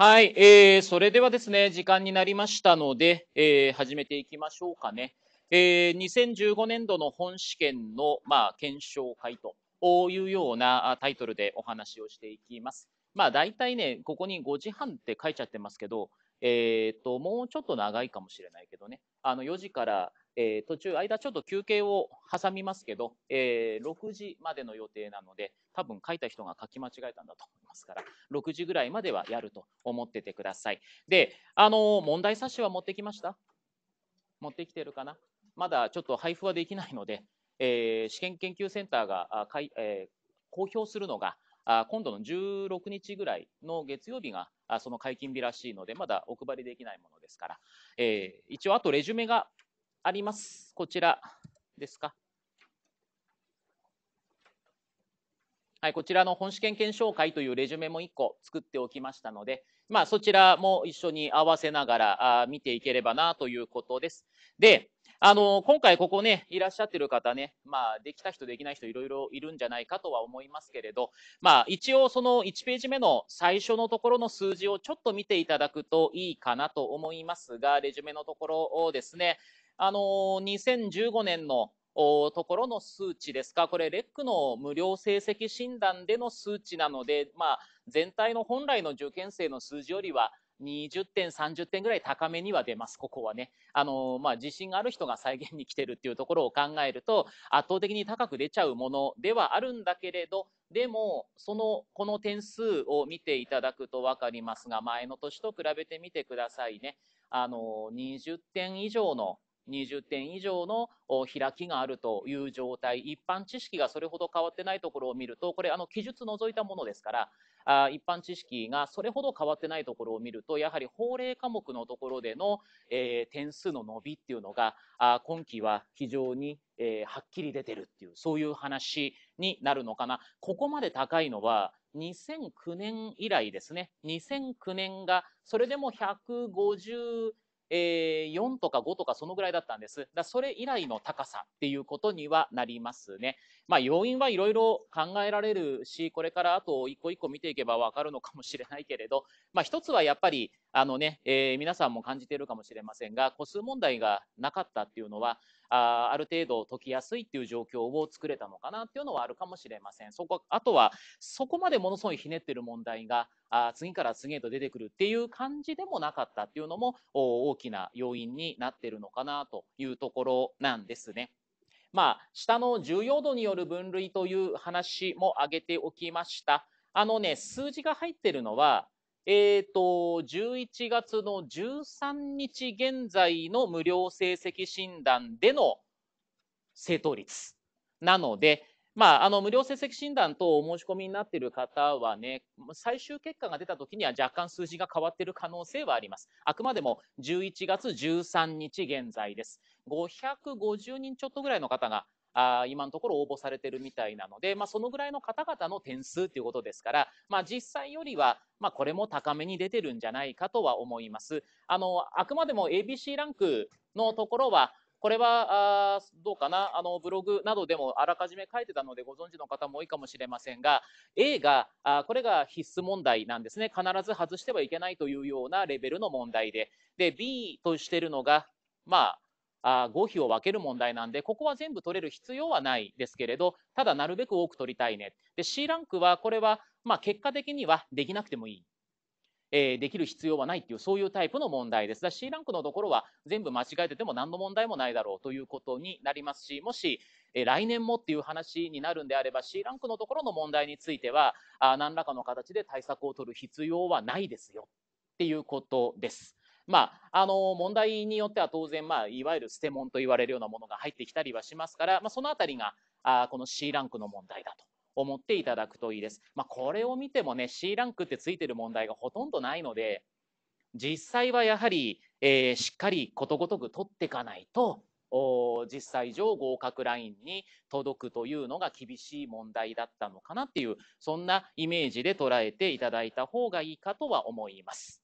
はい、えー、それではですね、時間になりましたので、えー、始めていきましょうかね。えー、2015年度の本試験の、まあ、検証会というようなタイトルでお話をしていきます。まあ、大体ね、ここに5時半って書いちゃってますけど、えーと、ともうちょっと長いかもしれないけどね、あの4時からえー、途中、間ちょっと休憩を挟みますけど、えー、6時までの予定なので、多分書いた人が書き間違えたんだと思いますから、6時ぐらいまではやると思っててください。で、あのー、問題冊子は持ってきました持ってきてるかなまだちょっと配布はできないので、えー、試験研究センターがかい、え公表するのが、今度の16日ぐらいの月曜日がその解禁日らしいので、まだお配りできないものですから、えー、一応、あとレジュメがあります。こちらですか。はい、こちらの本試験検証会というレジュメも1個作っておきましたので、まあ、そちらも一緒に合わせながら見ていければなということです。で、あの、今回ここね、いらっしゃってる方ね、まあ、できた人できない人いろいろいるんじゃないかとは思いますけれど、まあ、一応その1ページ目の最初のところの数字をちょっと見ていただくといいかなと思いますが、レジュメのところをですね、あのー、2015年のところの数値ですか、これ、レックの無料成績診断での数値なので、まあ、全体の本来の受験生の数字よりは、20点、30点ぐらい高めには出ます、ここはね。あのまあ、自信がある人が再現に来てるっていうところを考えると、圧倒的に高く出ちゃうものではあるんだけれど、でも、その、この点数を見ていただくと分かりますが、前の年と比べてみてくださいね。あの、20点以上の20点以上の開きがあるという状態、一般知識がそれほど変わってないところを見ると、これ、あの記述除いたものですから、一般知識がそれほど変わってないところを見ると、やはり法令科目のところでの、えー、点数の伸びっていうのが、今期は非常に、えー、はっきり出てるっていう、そういう話になるのかな。ここまで高いのは、2009年以来ですね。2009年が、それでも150えー、4とか5とかそのぐらいだったんです。だそれ以来の高さっていうことにはなりますね。まあ、要因はいろいろ考えられるし、これからあと一個一個見ていけばわかるのかもしれないけれど、まあ、一つはやっぱり、あのね、えー、皆さんも感じているかもしれませんが、個数問題がなかったっていうのは、あある程度解きやすいっていう状況を作れたのかなっていうのはあるかもしれません。そこあとはそこまでものすごいひねってる問題があ次から次へと出てくるっていう感じでもなかったっていうのも大きな要因になってるのかなというところなんですね。まあ、下の重要度による分類という話も挙げておきました。あのね、数字が入ってるのは、えっ、ー、と、11月の13日現在の無料成績診断での正答率なので、まあ、あの無料成績診断とお申し込みになっている方はね、最終結果が出た時には若干数字が変わっている可能性はあります。あくまでも11月13日現在です。550人ちょっとぐらいの方があ今のところ応募されてるみたいなので、まあ、そのぐらいの方々の点数ということですから、まあ、実際よりは、まあ、これも高めに出てるんじゃないかとは思います。あのあくまでも ABC ランクのところはこれはあどうかなあのブログなどでもあらかじめ書いてたのでご存知の方も多いかもしれませんが A があこれが必須問題なんですね必ず外してはいけないというようなレベルの問題でで B としているのがまああ合否を分ける問題なんでここは全部取れる必要はないですけれどただなるべく多く取りたいねで C ランクはこれは、まあ、結果的にはできなくてもいい、えー、できる必要はないっていうそういうタイプの問題ですだ C ランクのところは全部間違えてても何の問題もないだろうということになりますしもし、えー、来年もっていう話になるんであれば C ランクのところの問題についてはあ何らかの形で対策を取る必要はないですよっていうことです。まあ、あの問題によっては当然、まあ、いわゆる捨て物と言われるようなものが入ってきたりはしますから、まあ、その辺りがあこの C ランクの問題だと思っていただくといいです。まあ、これを見てもね C ランクってついてる問題がほとんどないので実際はやはり、えー、しっかりことごとく取っていかないと実際上合格ラインに届くというのが厳しい問題だったのかなっていうそんなイメージで捉えていただいた方がいいかとは思います。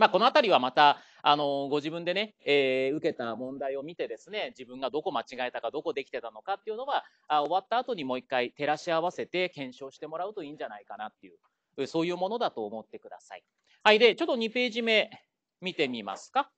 まあ、この辺りはまた、あのご自分でね、えー、受けた問題を見てですね、自分がどこ間違えたか、どこできてたのかっていうのは、あ終わった後にもう一回照らし合わせて検証してもらうといいんじゃないかなっていう、そういうものだと思ってください。はい。で、ちょっと2ページ目見てみますか。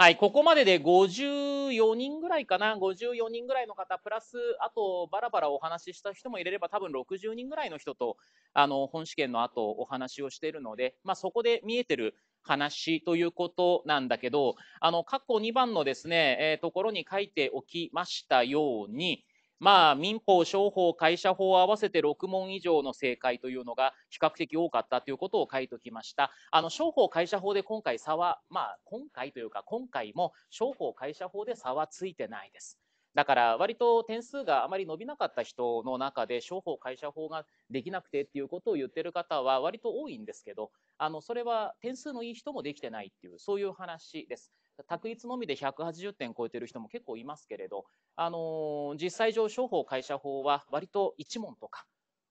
はい、ここまでで54人ぐらいかな、54人ぐらいの方、プラス、あと、バラバラお話しした人も入れれば、多分60人ぐらいの人と、あの、本試験の後、お話をしているので、まあ、そこで見えてる話ということなんだけど、あの、過去2番のですね、えー、ところに書いておきましたように、まあ、民法、商法、会社法合わせて6問以上の正解というのが比較的多かったということを書いておきました。あの商法、会社法で今回差は、まあ、今回というか今回も商法、会社法で差はついてないです。だから割と点数があまり伸びなかった人の中で商法会社法ができなくてっていうことを言ってる方は割と多いんですけどあのそれは点数のいい人もできてないっていうそういう話です。択一のみで180点超えてる人も結構いますけれど、あの実際上、商法会社法は割と1問とか、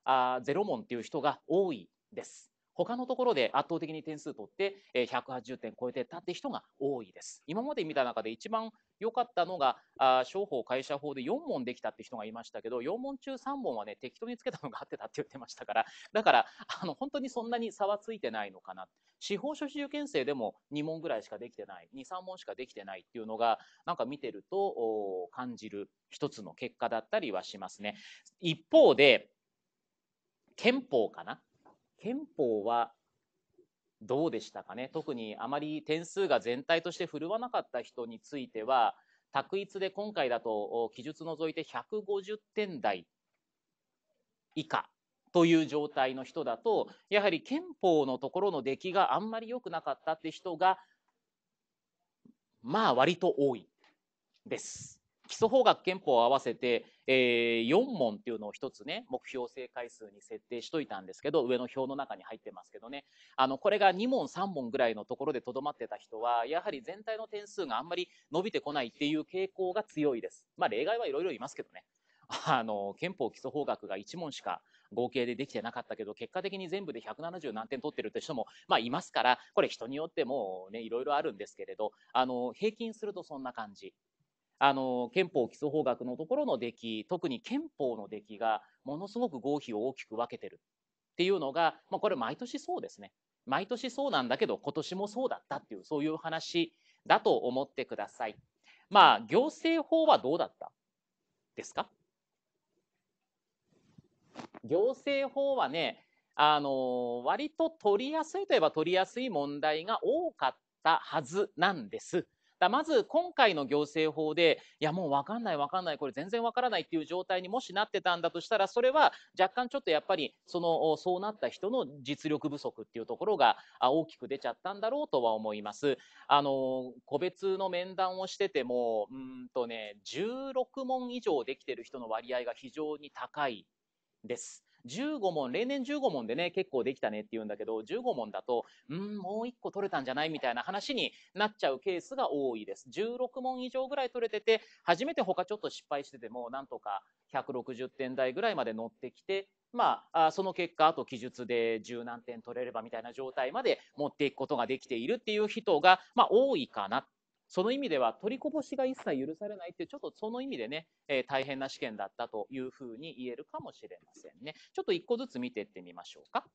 あ0問っていう人が多いです。他のところで圧倒的に点数取って、え180点超えてたって人が多いです。今まで見た中で一番良かったのが、あ商法会社法で4問できたって人がいましたけど、4問中3問はね、適当につけたのが合ってたって言ってましたから、だから、あの、本当にそんなに差はついてないのかな。司法書士受験生でも2問ぐらいしかできてない、2、3問しかできてないっていうのが、なんか見てると感じる一つの結果だったりはしますね。一方で、憲法かな憲法はどうでしたかね特にあまり点数が全体として振るわなかった人については択一で今回だと記述除いて150点台以下という状態の人だとやはり憲法のところの出来があんまり良くなかったって人がまあ割と多いです。基礎法学憲法を合わせて、えー、4問っていうのを1つね目標正解数に設定しといたんですけど上の表の中に入ってますけどねあのこれが2問3問ぐらいのところでとどまってた人はやはり全体の点数があんまり伸びてこないっていう傾向が強いです。まあ、例外はいろいろいますけどね。あの憲法基礎法学が1問しか合計でできてなかったけど結果的に全部で170何点取ってるって人も、まあ、いますからこれ人によってもねいろいろあるんですけれどあの平均するとそんな感じあの憲法基礎法学のところの出来特に憲法の出来がものすごく合否を大きく分けてるっていうのが、まあ、これ毎年そうですね毎年そうなんだけど今年もそうだったっていうそういう話だと思ってください。まあ行政法はどうだったですか行政法はねあの割と取りやすいといえば取りやすい問題が多かったはずなんです。だまず今回の行政法でいやもう分かんない分かんないこれ全然分からないっていう状態にもしなってたんだとしたらそれは若干ちょっとやっぱりそのそうなった人の実力不足っていうところが大きく出ちゃったんだろうとは思います。あの個別の面談をしててもうんとね16問以上できてる人の割合が非常に高いです。15問、例年15問でね、結構できたねって言うんだけど、15問だと、うん、もう1個取れたんじゃないみたいな話になっちゃうケースが多いです。16問以上ぐらい取れてて、初めて他ちょっと失敗してても、なんとか160点台ぐらいまで乗ってきて、まあ、その結果、あと記述で十何点取れればみたいな状態まで持っていくことができているっていう人が、まあ、多いかなっその意味では取りこぼしが一切許されないって、ちょっとその意味でね、えー、大変な試験だったというふうに言えるかもしれませんね。ちょっと一個ずつ見ていってみましょうか。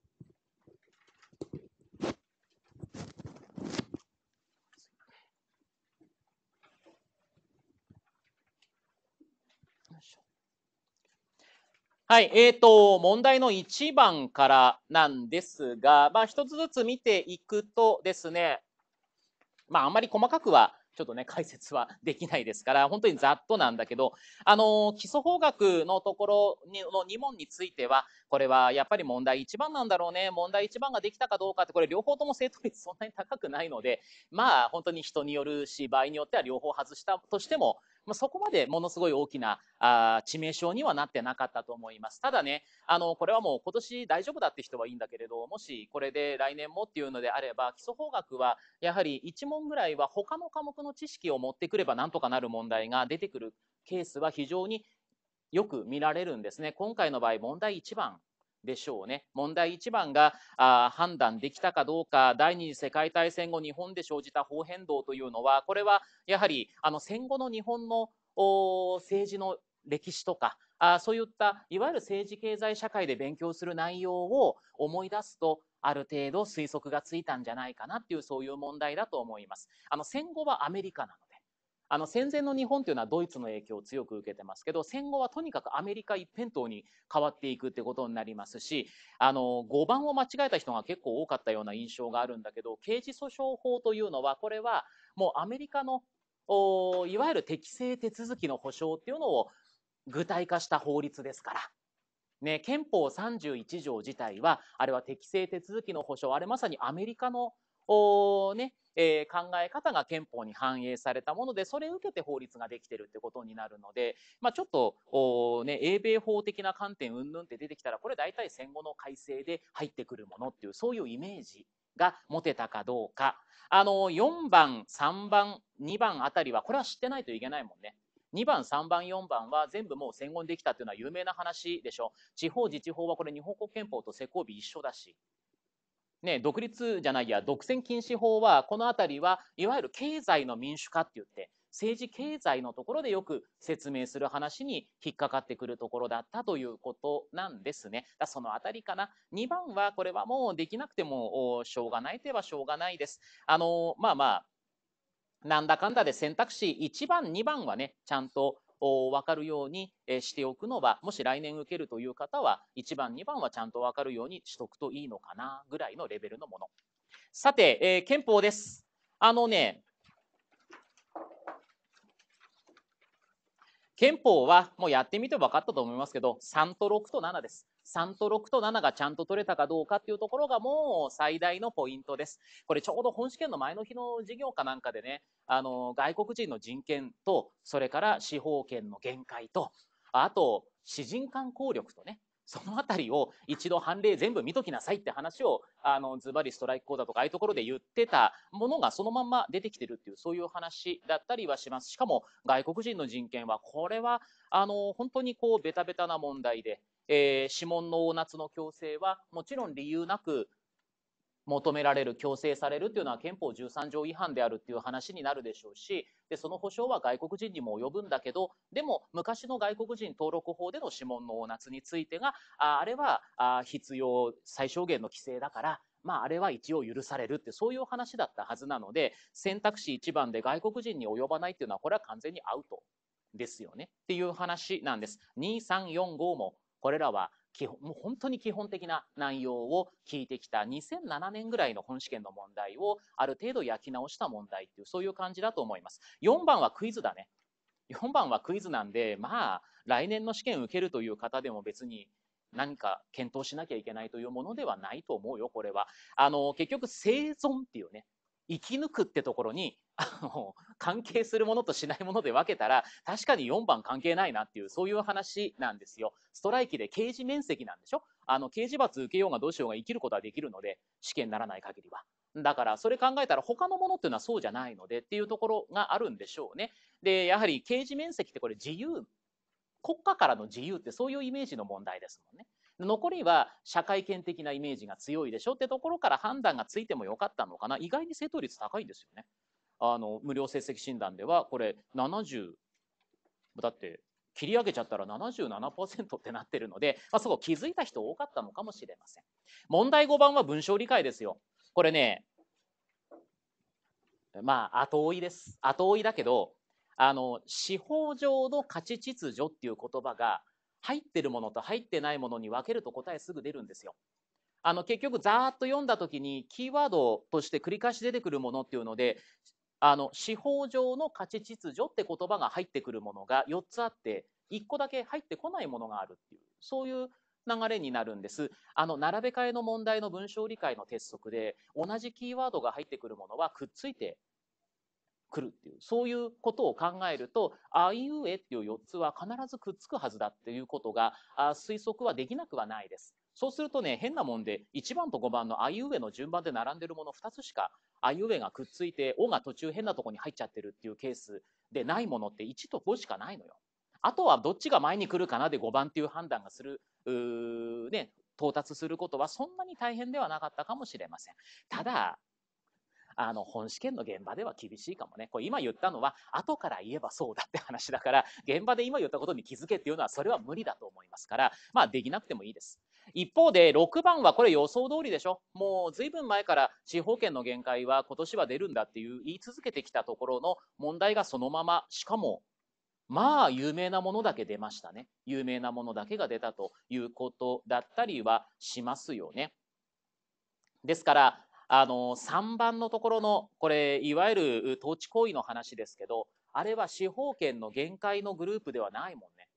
はい、えーと、問題の1番からなんですが、まあ、一つずつ見ていくとですね、まあ、あんまり細かくはちょっとね、解説はできないですから、本当にざっとなんだけど、あの、基礎法学のところの2問については、これはやっぱり問題1番なんだろうね、問題1番ができたかどうかって、これ両方とも正答率そんなに高くないので、まあ、本当に人によるし、場合によっては両方外したとしても、まあ、そこまでものすごい大きなあ致命傷にはなってなかったと思います。ただね、あの、これはもう今年大丈夫だって人はいいんだけれど、もしこれで来年もっていうのであれば、基礎法学はやはり1問ぐらいは他の科目の知識を持ってくればなんとかなる問題が出てくるケースは非常によく見られるんですね。今回の場合、問題1番でしょうね。問題1番があ判断できたかどうか、第二次世界大戦後、日本で生じた法変動というのは、これはやはりあの戦後の日本の政治の歴史とかあそういったいわゆる政治経済社会で勉強する内容を思い出すとある程度推測がついたんじゃないかなっていうそういう問題だと思います。あの戦後はアメリカなのであの戦前の日本というのはドイツの影響を強く受けてますけど戦後はとにかくアメリカ一辺倒に変わっていくってことになりますしあの5番を間違えた人が結構多かったような印象があるんだけど刑事訴訟法というのはこれはもうアメリカのおいわゆる適正手続きの保障っていうのを具体化した法律ですから。ね、憲法31条自体はあれは適正手続きの保障あれまさにアメリカのね、えー、考え方が憲法に反映されたものでそれを受けて法律ができてるってことになるので、まあ、ちょっとお、ね、英米法的な観点云々って出てきたらこれ大体戦後の改正で入ってくるものっていうそういうイメージが持てたかどうかあの4番3番2番あたりはこれは知ってないといけないもんね。2番、3番、4番は全部もう戦後にできたというのは有名な話でしょ。地方自治法はこれ日本国憲法と施行日一緒だし、ね、独立じゃないや独占禁止法はこの辺りはいわゆる経済の民主化って言って政治経済のところでよく説明する話に引っかかってくるところだったということなんですね。だその辺りかな。2番はこれはもうできなくてもしょうがないといえばしょうがないです。あのまあまあなんだかんだで選択肢1番2番はねちゃんと分かるようにしておくのは、もし来年受けるという方は、1番、2番はちゃんと分かるようにしとくといいのかなぐらいのレベルのもの。さて、えー、憲法です。あのね、憲法はもうやってみて分かったと思いますけど、3と6と7です。3と6と7がちゃんと取れたかどうかっていうところがもう最大のポイントです。これちょうど本試験の前の日の授業かなんかでね、あの、外国人の人権と、それから司法権の限界と、あと、詩人間効力とね、その辺りを一度判例全部見ときなさいって話をあのズバリストライク講座とかああいうところで言ってたものがそのまんま出てきてるっていうそういう話だったりはしますしかも外国人の人権はこれはあの本当にこうベタベタな問題で、えー、指紋の夏の強制はもちろん理由なく求められる、強制されるというのは憲法13条違反であるという話になるでしょうし、でその保障は外国人にも及ぶんだけど、でも昔の外国人登録法での指紋のお夏についてが、ああれはあ必要最小限の規制だから、まあ、あれは一応許されるってそういう話だったはずなので選択肢一番で外国人に及ばないっていうのはこれは完全にアウトですよねっていう話なんです。2345もこれらは基本、もう本当に基本的な内容を聞いてきた2007年ぐらいの本試験の問題をある程度焼き直した問題っていう、そういう感じだと思います。4番はクイズだね。4番はクイズなんで、まあ、来年の試験受けるという方でも別に何か検討しなきゃいけないというものではないと思うよ、これは。あの、結局生存っていうね、生き抜くってところにあの関係するものとしないもので分けたら確かに4番関係ないなっていうそういう話なんですよ。ストライキで刑事面積なんでしょあの刑事罰受けようがどうしようが生きることはできるので試験にならない限りは。だからそれ考えたら他のものっていうのはそうじゃないのでっていうところがあるんでしょうね。でやはり刑事面積ってこれ自由国家からの自由ってそういうイメージの問題ですもんね。残りは社会権的なイメージが強いでしょってところから判断がついてもよかったのかな意外に正答率高いんですよね。あの無料成績診断ではこれ70だって切り上げちゃったら77%ってなってるので、まあ、そこ気づいた人多かったのかもしれません。問題5番は文章理解ですよ。これね、まあ後追いです。後追いだけど、あの司法上の価値秩序っていう言葉が入ってるものと入ってないものに分けると答えすぐ出るんですよ。あの結局ざーっと読んだ時にキーワードとして繰り返し出てくるものっていうのであの司法上の価値秩序って言葉が入ってくるものが4つあって1個だけ入ってこないものがあるっていうそういう流れになるんです。あの並べ替えの問題の文章理解の鉄則で同じキーワードが入ってくるものはくっついて来るっていう、そういうことを考えると、あいうえっていう4つは必ずくっつくはずだっていうことが、あ推測はできなくはないです。そうするとね、変なもんで、1番と5番のあいうえの順番で並んでるもの2つしか、あいうえがくっついて、おが途中変なとこに入っちゃってるっていうケースでないものって1と5しかないのよ。あとはどっちが前に来るかなで5番っていう判断がする、ね、到達することはそんなに大変ではなかったかもしれません。ただ、あの、本試験の現場では厳しいかもね。これ今言ったのは、後から言えばそうだって話だから、現場で今言ったことに気づけっていうのは、それは無理だと思いますから、まあ、できなくてもいいです。一方で、6番はこれ予想通りでしょ。もう、随分前から司法権の限界は今年は出るんだっていう言い続けてきたところの問題がそのまま、しかもまあ、有名なものだけ出ましたね。有名なものだけが出たということだったりはしますよね。ですから、あの3番のところのこれいわゆる統治行為の話ですけどあれは司法権の限界のグループではないもんね。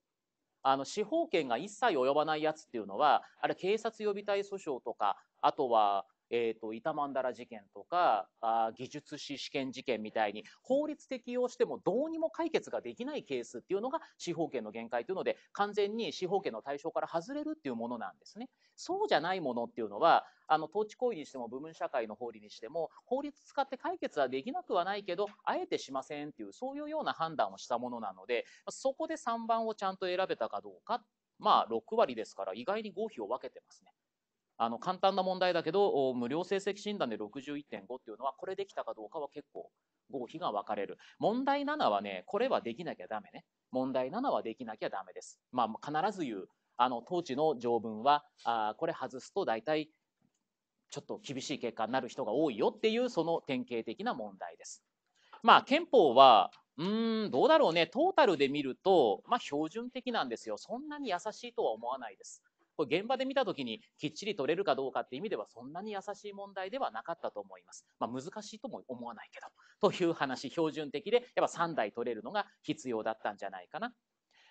あの司法権が一切及ばないやつっていうのはあれ警察予備隊訴訟とかあとはえっ、ー、と、板曼荼羅事件とか、あ技術士試験事件みたいに、法律適用してもどうにも解決ができないケースっていうのが司法権の限界というので、完全に司法権の対象から外れるっていうものなんですね。そうじゃないものっていうのは、あの、統治行為にしても部分社会の法理にしても、法律使って解決はできなくはないけど、あえてしませんっていう、そういうような判断をしたものなので、そこで3番をちゃんと選べたかどうか、まあ、6割ですから、意外に合否を分けてますね。あの簡単な問題だけど無料成績診断で61.5っていうのはこれできたかどうかは結構合否が分かれる問題7はねこれはできなきゃダメね問題7はできなきゃダメです、まあ、必ず言うあの当時の条文はあこれ外すと大体ちょっと厳しい結果になる人が多いよっていうその典型的な問題です。まあ、憲法はうんどうだろうねトータルで見ると、まあ、標準的なんですよそんなに優しいとは思わないです。これ現場で見たときにきっちり取れるかどうかっていう意味ではそんなに優しい問題ではなかったと思います。まあ、難しいとも思わないけど。という話、標準的でやっぱ3台取れるのが必要だったんじゃないかな。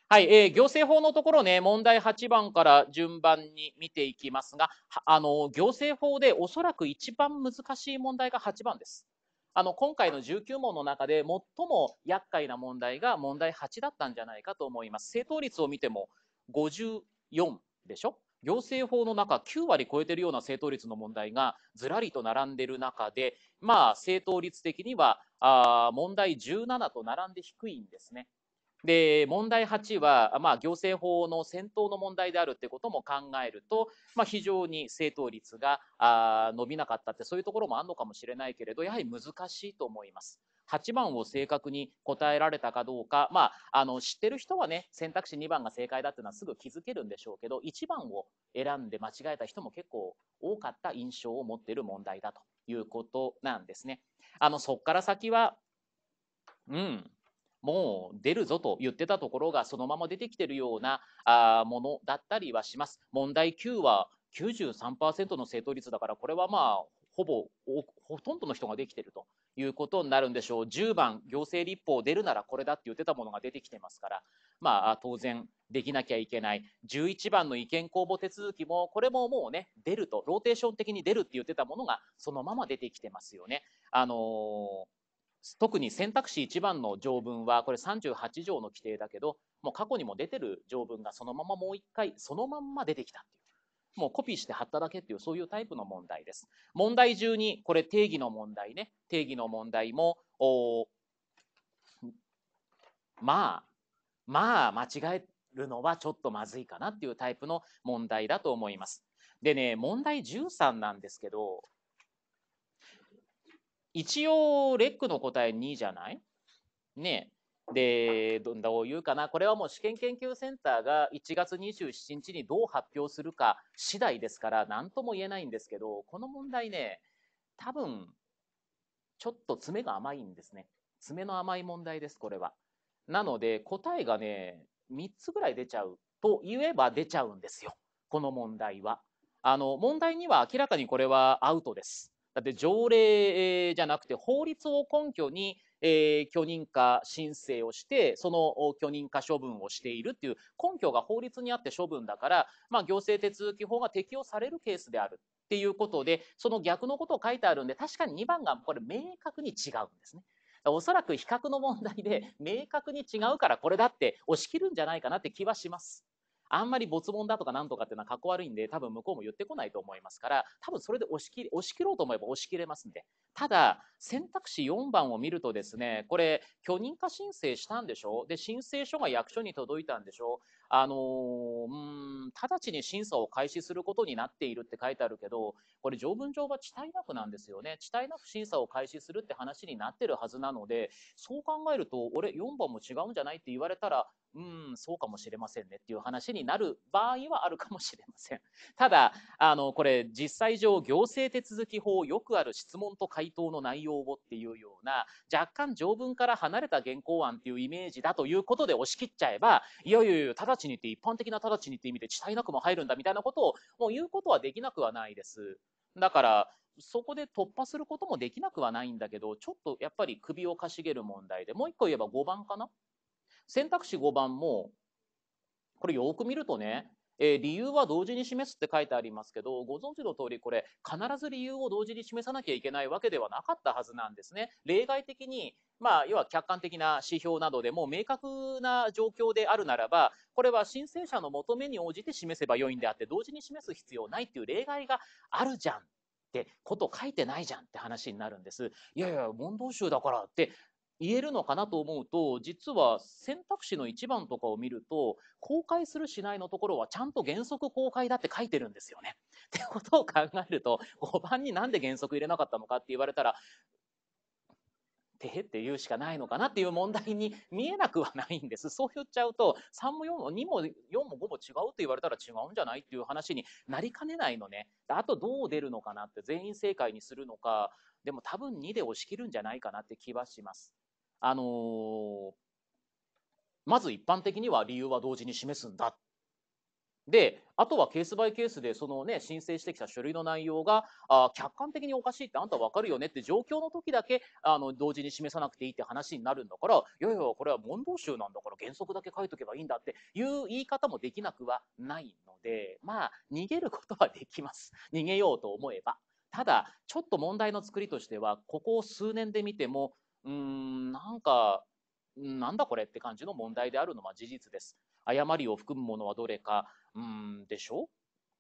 はい、えー、行政法のところね、問題8番から順番に見ていきますが、あの行政法でおそらく一番難しい問題が8番です。あの今回の19問の中で最も厄介な問題が問題8だったんじゃないかと思います。正答率を見ても54でしょ行政法の中9割超えてるような正答率の問題がずらりと並んでる中でまあ正答率的にはあ問題17と並んで低いんですね。で問題8は、まあ、行政法の先頭の問題であるってことも考えると、まあ、非常に正答率があ伸びなかったってそういうところもあるのかもしれないけれどやはり難しいと思います。8番を正確に答えられたかどうか、まあ、あの知ってる人はね選択肢2番が正解だっていうのはすぐ気づけるんでしょうけど1番を選んで間違えた人も結構多かった印象を持っている問題だということなんですね。あのそこから先はうんもう出るぞと言ってたところがそのまま出てきてるようなあものだったりはします。問題9は93%の正答率だからこれはまあほぼほとんどの人ができてるということになるんでしょう10番行政立法出るならこれだって言ってたものが出てきてますからまあ当然できなきゃいけない11番の意見公募手続きもこれももうね出るとローテーション的に出るって言ってたものがそのまま出てきてますよね。あのー、特に選択肢1番の条文はこれ38条の規定だけどもう過去にも出てる条文がそのままもう1回そのまんま出てきたっていう。もうコピーして貼っただけっていう、そういうタイプの問題です。問題中に、これ定義の問題ね。定義の問題も、おまあ、まあ、間違えるのはちょっとまずいかなっていうタイプの問題だと思います。でね、問題13なんですけど、一応、レックの答え2じゃないねで、どんなを言うかな、これはもう試験研究センターが1月27日にどう発表するか次第ですから、何とも言えないんですけど、この問題ね、多分、ちょっと詰めが甘いんですね。詰めの甘い問題です、これは。なので、答えがね、3つぐらい出ちゃうと言えば出ちゃうんですよ、この問題は。あの、問題には明らかにこれはアウトです。だって条例じゃなくて法律を根拠にえー、許認可申請をして、その許認可処分をしているっていう根拠が法律にあって処分だから、まあ、行政手続き法が適用されるケースである。っていうことで、その逆のことを書いてあるんで、確かに2番がこれ明確に違うんですね。おそらく比較の問題で明確に違うからこれだって押し切るんじゃないかなって気はします。あんまり没問だとかなんとかっていうのはかっこ悪いんで、多分向こうも言ってこないと思いますから、多分それで押し切押し切ろうと思えば押し切れますんで。ただ、選択肢4番を見るとですね、これ、許認可申請したんでしょで、申請書が役所に届いたんでしょあのー、うん、直ちに審査を開始することになっているって書いてあるけど、これ、条文上は地帯なくなんですよね。地帯なく審査を開始するって話になってるはずなので、そう考えると、俺、4番も違うんじゃないって言われたら、うん、そうかもしれませんねっていう話になる場合はあるかもしれません。ただ、あの、これ実際上行政手続き法よくある質問と回答の内容をっていうような若干条文から離れた原稿案っていうイメージだということで押し切っちゃえば、いやいやいや、直ちにって一般的な直ちにって意味で地帯なくも入るんだみたいなことをもう言うことはできなくはないです。だから、そこで突破することもできなくはないんだけど、ちょっとやっぱり首をかしげる問題で、もう一個言えば5番かな選択肢5番も、これよく見るとね、えー、理由は同時に示すって書いてありますけど、ご存知の通り、これ、必ず理由を同時に示さなきゃいけないわけではなかったはずなんですね。例外的に、まあ、要は客観的な指標などでも明確な状況であるならば、これは申請者の求めに応じて示せばよいんであって、同時に示す必要ないっていう例外があるじゃんってこと書いてないじゃんって話になるんです。いやいや、問答集だからって、言えるのかなと思うと実は選択肢の1番とかを見ると公開するしないのところはちゃんと原則公開だって書いてるんですよね。ってことを考えると5番になんで原則入れなかったのかって言われたらてって言うしかないのかなっていう問題に見えなくはないんです。そう言っちゃうと、3も4も2も4も5も違うって言われたら違うんじゃないっていう話になりかねないのね。あとどう出るのかなって全員正解にするのか、でも多分2で押し切るんじゃないかなって気はします。あのー、まず一般的には理由は同時に示すんだ。で、あとはケースバイケースで、そのね、申請してきた書類の内容が、あ客観的におかしいってあんたわかるよねって状況の時だけ、あの、同時に示さなくていいって話になるんだから、いやいや、これは問答集なんだから原則だけ書いとけばいいんだっていう言い方もできなくはないので、まあ、逃げることはできます。逃げようと思えば。ただ、ちょっと問題の作りとしては、ここ数年で見ても、うーん、なんか、なんだこれって感じの問題であるのは事実です。誤りを含むものはどれか、うん、でしょ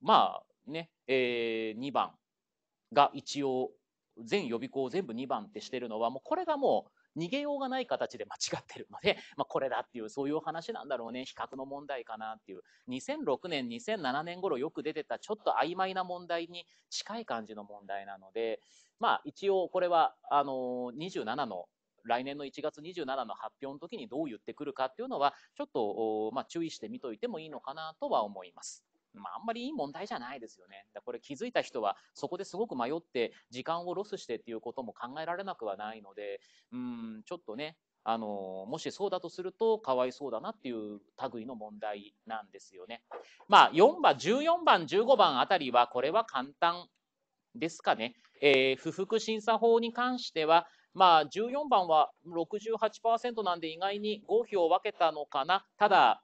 まあね、えー、2番が一応、全予備校を全部2番ってしてるのは、もうこれがもう、逃げようがない形で間違ってるので、まあ、これだっていうそういう話なんだろうね比較の問題かなっていう2006年2007年頃よく出てたちょっと曖昧な問題に近い感じの問題なのでまあ一応これはあの27の来年の1月27の発表の時にどう言ってくるかっていうのは、ちょっと、まあ、注意してみといてもいいのかなとは思います。まあ、あんまりいい問題じゃないですよね。だこれ気づいた人はそこですごく迷って時間をロスしてっていうことも考えられなくはないので、うん、ちょっとね、あの、もしそうだとするとかわいそうだなっていう類の問題なんですよね。まあ、4番、14番、15番あたりはこれは簡単ですかね。えー、不服審査法に関しては、まあ、14番は68%なんで意外に合否を分けたのかな。ただ、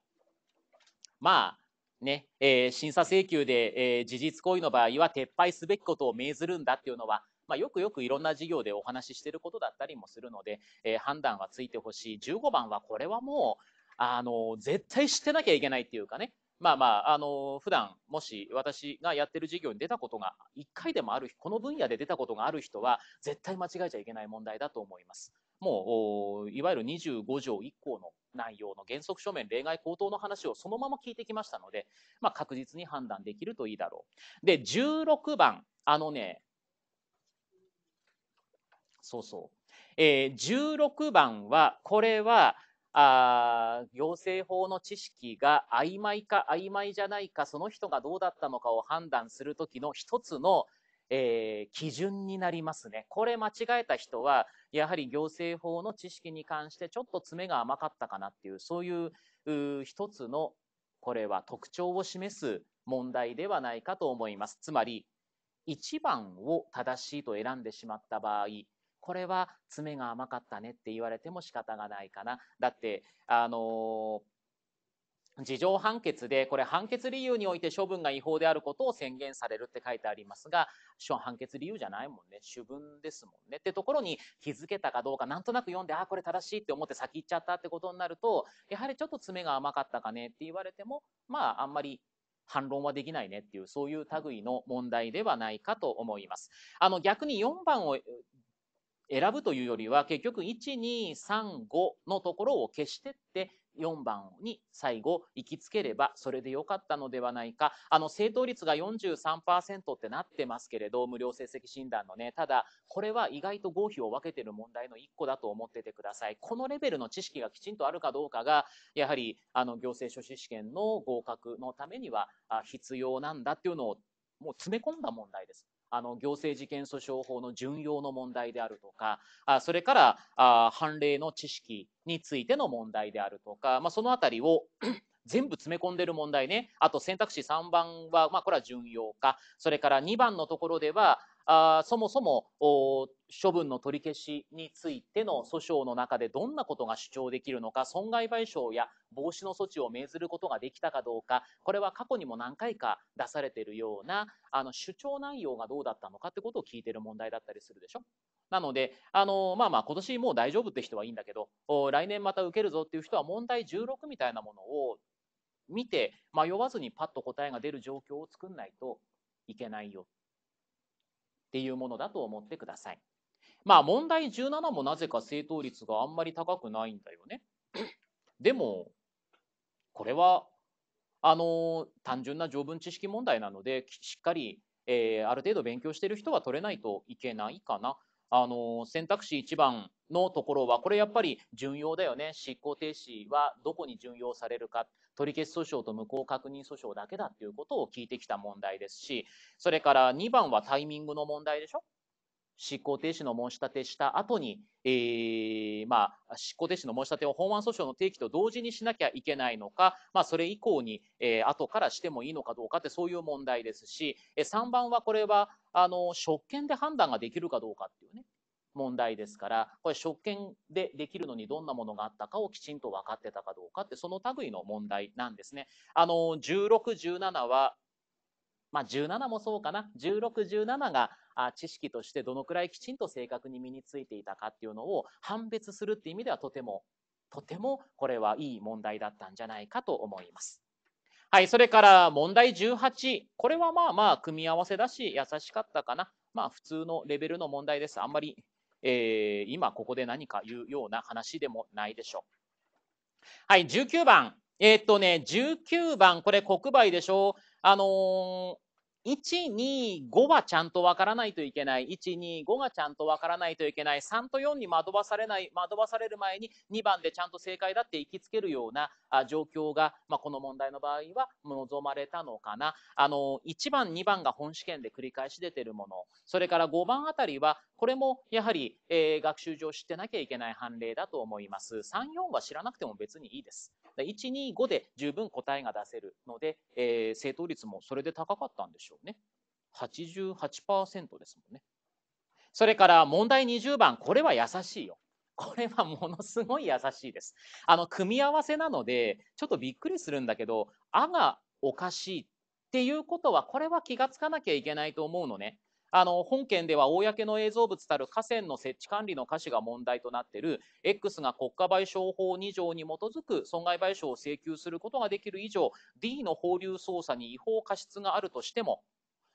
まあ、ねえー、審査請求で、えー、事実行為の場合は撤廃すべきことを命ずるんだっていうのは、まあ、よくよくいろんな事業でお話ししていることだったりもするので、えー、判断はついてほしい15番はこれはもうあの絶対知ってなきゃいけないっていうかねまあまあ、あの、普段、もし私がやってる事業に出たことが、1回でもある、この分野で出たことがある人は、絶対間違えちゃいけない問題だと思います。もう、いわゆる25条1項の内容の原則書面例外口頭の話をそのまま聞いてきましたので、まあ、確実に判断できるといいだろう。で、16番、あのね、そうそう。えー、16番は、これは、あ行政法の知識が曖昧か曖昧じゃないかその人がどうだったのかを判断する時の一つの、えー、基準になりますね。これ間違えた人はやはり行政法の知識に関してちょっと詰めが甘かったかなっていうそういう一つのこれは特徴を示す問題ではないかと思います。つまり1番を正しいと選んでしまった場合これは爪が甘かったねって言われても仕方がないかな。だって、あの事情判決で、これ判決理由において処分が違法であることを宣言されるって書いてありますが、判決理由じゃないもんね。主文ですもんね。ってところに気づけたかどうか、なんとなく読んで、あ、これ正しいって思って先行っちゃったってことになると、やはりちょっと爪が甘かったかねって言われても、まあ、あんまり反論はできないねっていう、そういう類の問題ではないかと思います。あの、逆に4番を選ぶというよりは結局1235のところを消してって4番に最後行きつければそれでよかったのではないかあの正答率が43%ってなってますけれど無料成績診断のねただこれは意外と合否を分けてる問題の1個だと思っててくださいこのレベルの知識がきちんとあるかどうかがやはりあの行政書士試験の合格のためには必要なんだっていうのをもう詰め込んだ問題です。あの行政事件訴訟法の準用の問題であるとかあそれからあ判例の知識についての問題であるとか、まあ、その辺りを 全部詰め込んでる問題ね。あと選択肢3番は、まあ、これは順用か。それから2番のところでは、あそもそも処分の取り消しについての訴訟の中でどんなことが主張できるのか損害賠償や防止の措置を命ずることができたかどうかこれは過去にも何回か出されているようなあの主張内容がどうだったのかってことを聞いている問題だったりするでしょ。なのであのまあまあ今年もう大丈夫って人はいいんだけど来年また受けるぞっていう人は問題16みたいなものを見て迷わずにパッと答えが出る状況を作んないといけないよっていうものだと思ってください。まあ問題17もなぜか正答率があんまり高くないんだよね。でも、これは、あの、単純な条文知識問題なので、しっかり、えー、ある程度勉強してる人は取れないといけないかな。あの、選択肢1番、のところは、これやっぱり順用だよね。執行停止はどこに順用されるか、取り消し訴訟と無効確認訴訟だけだっていうことを聞いてきた問題ですし、それから2番はタイミングの問題でしょ執行停止の申し立てした後に、えー、まあ、執行停止の申し立てを法案訴訟の提起と同時にしなきゃいけないのか、まあ、それ以降に、えー、後からしてもいいのかどうかってそういう問題ですし、え3番はこれはあの職権で判断ができるかどうかっていうね問題ですから、これ、職権でできるのにどんなものがあったかをきちんと分かってたかどうかって、その類の問題なんですね。あの、16、17は、まあ、17もそうかな、16、17が知識としてどのくらいきちんと正確に身についていたかっていうのを判別するっていう意味ではとても、とてもこれはいい問題だったんじゃないかと思います。はい、それから問題18。これはまあまあ組み合わせだし優しかったかな。まあ普通のレベルの問題です。あんまりえー、今ここで何か言うような話でもないでしょう。はい、19番。えー、っとね、19番、これ国売でしょう。あのー、125はちゃんとわからないといけない。125がちゃんとわからないといけない。3と4に惑わされない、惑わされる前に2番でちゃんと正解だって行きつけるような状況が、まあ、この問題の場合は望まれたのかな。あの1番、2番が本試験で繰り返し出てるもの。それから5番あたりは、これもやはり、えー、学習上知ってなきゃいけない判例だと思います。3、4は知らなくても別にいいです。1、2、5で十分答えが出せるので、えー、正答率もそれで高かったんでしょうね。88%ですもんね。それから問題20番、これは優しいよ。これはものすごい優しいです。あの、組み合わせなので、ちょっとびっくりするんだけど、あがおかしいっていうことは、これは気がつかなきゃいけないと思うのね。あの本件では公の映像物たる河川の設置管理の可視が問題となっている X が国家賠償法2条に基づく損害賠償を請求することができる以上 D の放流操作に違法過失があるとしても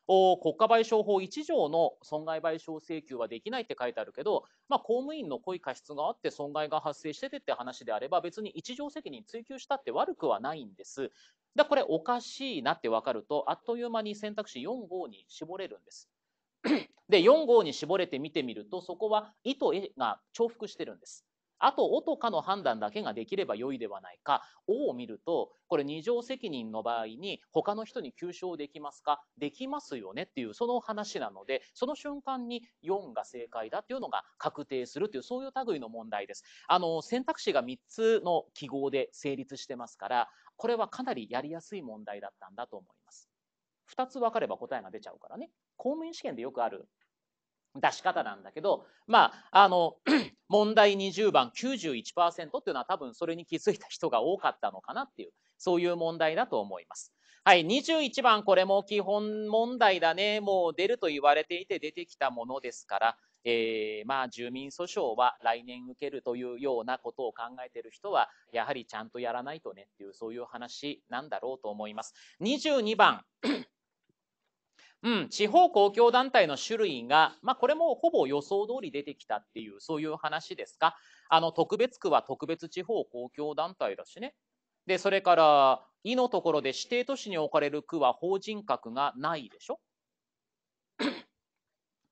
国家賠償法1条の損害賠償請求はできないって書いてあるけど、まあ、公務員の故意過失があって損害が発生しててって話であれば別に一条責任追及したって悪くはないんです。だこれおかしいなって分かるとあっという間に選択肢4号に絞れるんです。で4号に絞れて見てみるとそこは「い」と「え」が重複してるんです。あと「お」と「か」の判断だけができれば良いではないか「お」を見るとこれ二乗責任の場合に他の人に求償できますかできますよねっていうその話なのでその瞬間に4が正解だっていうのが確定するというそういう類の問題です。あの選択肢が3つの記号で成立してますからこれはかなりやりやすい問題だったんだと思います。2つ分かれば答えが出ちゃうからね公務員試験でよくある出し方なんだけど、まあ、あの 問題20番91%っていうのは多分それに気づいた人が多かったのかなっていうそういう問題だと思います。はい、21番これも基本問題だねもう出ると言われていて出てきたものですから、えー、まあ住民訴訟は来年受けるというようなことを考えている人はやはりちゃんとやらないとねっていうそういう話なんだろうと思います。22番うん、地方公共団体の種類が、まあ、これもほぼ予想通り出てきたっていうそういう話ですかあの特別区は特別地方公共団体だしねでそれから「い」のところで指定都市に置かれる区は法人格がないでしょ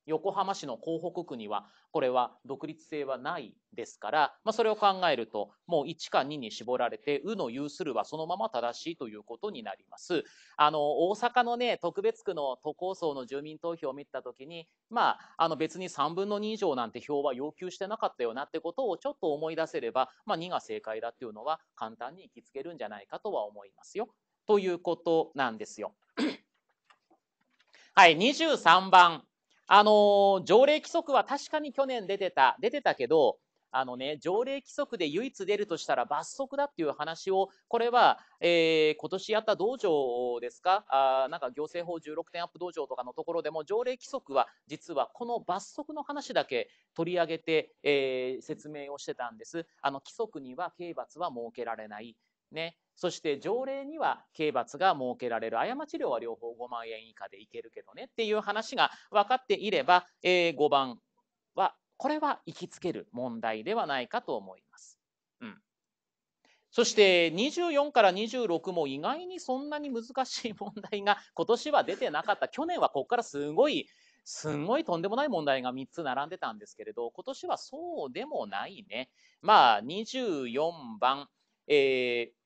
横浜市の港北区にはこれは独立性はないですから、まあ、それを考えるともう1か2に絞られて「う」の有するはそのまま正しいということになります。あの大阪のね特別区の都構想の住民投票を見た時にまああの別に3分の2以上なんて票は要求してなかったよなってことをちょっと思い出せれば、まあ、2が正解だっていうのは簡単に行きつけるんじゃないかとは思いますよ。ということなんですよ。はい23番あの条例規則は確かに去年出てた、出てたけど、あのね、条例規則で唯一出るとしたら罰則だっていう話を、これは、えー、今年やった道場ですかあなんか行政法16点アップ道場とかのところでも、条例規則は実はこの罰則の話だけ取り上げて、えー、説明をしてたんです。あの規則には刑罰は設けられない。ね。そして条例には刑罰が設けられる過ち料は両方5万円以下でいけるけどねっていう話が分かっていれば、えー、5番はこれは行きつける問題ではないかと思います。うん、そして24から26も意外にそんなに難しい問題が今年は出てなかった去年はここからすごいすんごいとんでもない問題が3つ並んでたんですけれど今年はそうでもないね。まあ24番、えー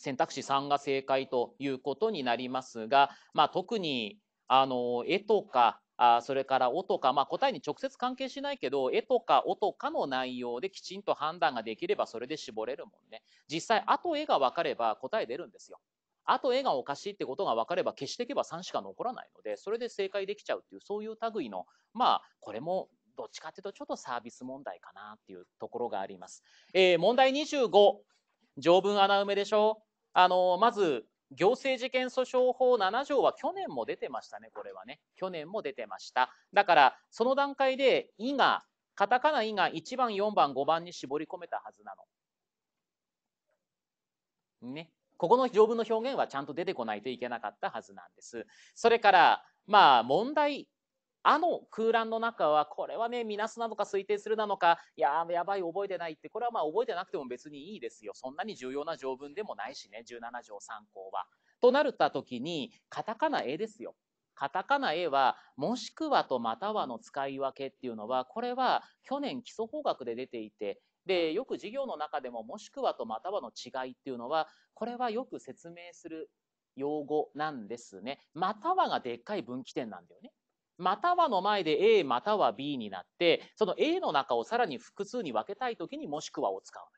選択肢3が正解ということになりますが、まあ、特にあの絵とかあそれから「音とか、まあ、答えに直接関係しないけど「絵とか「音かの内容できちんと判断ができればそれで絞れるもんね実際「あ」と「絵が分かれば答え出るんですよ。あと絵がおかしいってことが分かれば消していけば3しか残らないのでそれで正解できちゃうっていうそういう類のまあこれもどっちかっていうとちょっとサービス問題かなっていうところがあります。えー、問題25条文穴埋めでしょあのまず行政事件訴訟法7条は去年も出てましたね、これはね。去年も出てました。だから、その段階で、いが、カタカナいが1番、4番、5番に絞り込めたはずなの。ね。ここの条文の表現はちゃんと出てこないといけなかったはずなんです。それから、まあ、問題あの空欄の中は、これはね、みなすなのか推定するなのか、いややばい、覚えてないって、これはまあ覚えてなくても別にいいですよ。そんなに重要な条文でもないしね、17条3項は。となった時に、カタカナ A ですよ。カタカナ A は、もしくはとまたはの使い分けっていうのは、これは去年基礎法学で出ていて、で、よく授業の中でも、もしくはとまたはの違いっていうのは、これはよく説明する用語なんですね。またはがでっかい分岐点なんだよね。またはの前で A または B になって、その A の中をさらに複数に分けたい時にもしくはを使うのよ。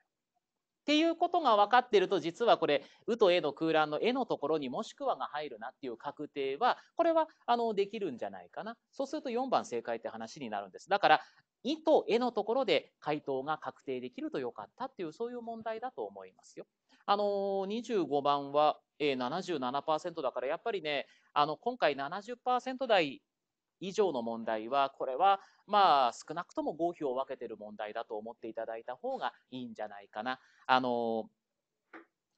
っていうことが分かってると、実はこれ、うとえの空欄のえのところにもしくはが入るなっていう確定は、これは、あの、できるんじゃないかな。そうすると4番正解って話になるんです。だから、いとえのところで回答が確定できるとよかったっていう、そういう問題だと思いますよ。あの、25番は、え77%だから、やっぱりね、あの、今回70%台以上の問題は、これは、まあ、少なくとも合否を分けてる問題だと思っていただいた方がいいんじゃないかな。あの、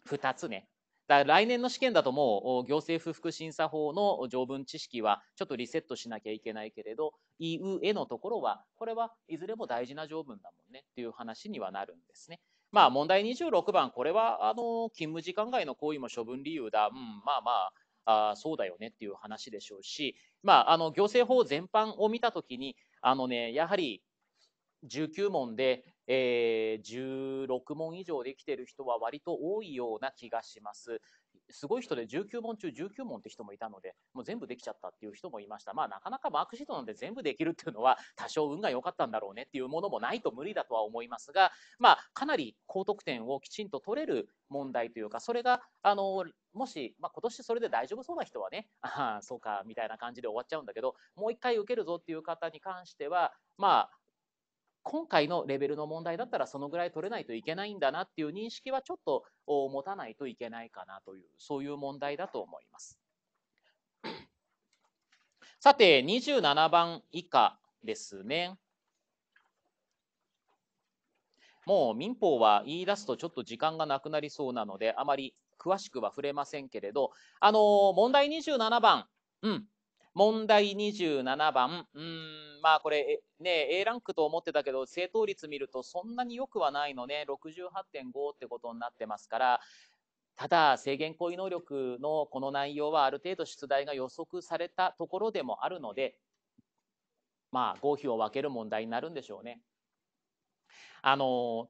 2つね。だから来年の試験だともう行政不服審査法の条文知識はちょっとリセットしなきゃいけないけれど、EU へのところは、これはいずれも大事な条文だもんねっていう話にはなるんですね。まあ問題26番、これはあの勤務時間外の行為も処分理由だ。うん、まあまあ、あそうだよねっていう話でしょうし、まあ、あの行政法全般を見た時にあの、ね、やはり19問で、えー、16問以上できてる人は割と多いような気がします。すごい人で19問中19問って人もいたので、もう全部できちゃったっていう人もいました。まあ、なかなかマークシートなんで全部できるっていうのは、多少運が良かったんだろうねっていうものもないと無理だとは思いますが、まあ、かなり高得点をきちんと取れる問題というか、それが、あの、もし、まあ、今年それで大丈夫そうな人はね、ああ、そうか、みたいな感じで終わっちゃうんだけど、もう一回受けるぞっていう方に関しては、まあ、今回のレベルの問題だったらそのぐらい取れないといけないんだなっていう認識はちょっと持たないといけないかなというそういう問題だと思います。さて27番以下ですね。もう民法は言い出すとちょっと時間がなくなりそうなのであまり詳しくは触れませんけれど、あの問題27番、うん、問題27番、うん、まあこれ、ね、A ランクと思ってたけど、正答率見るとそんなによくはないのね、68.5ってことになってますから、ただ、制限行為能力のこの内容はある程度出題が予測されたところでもあるので、まあ、合否を分ける問題になるんでしょうね。あの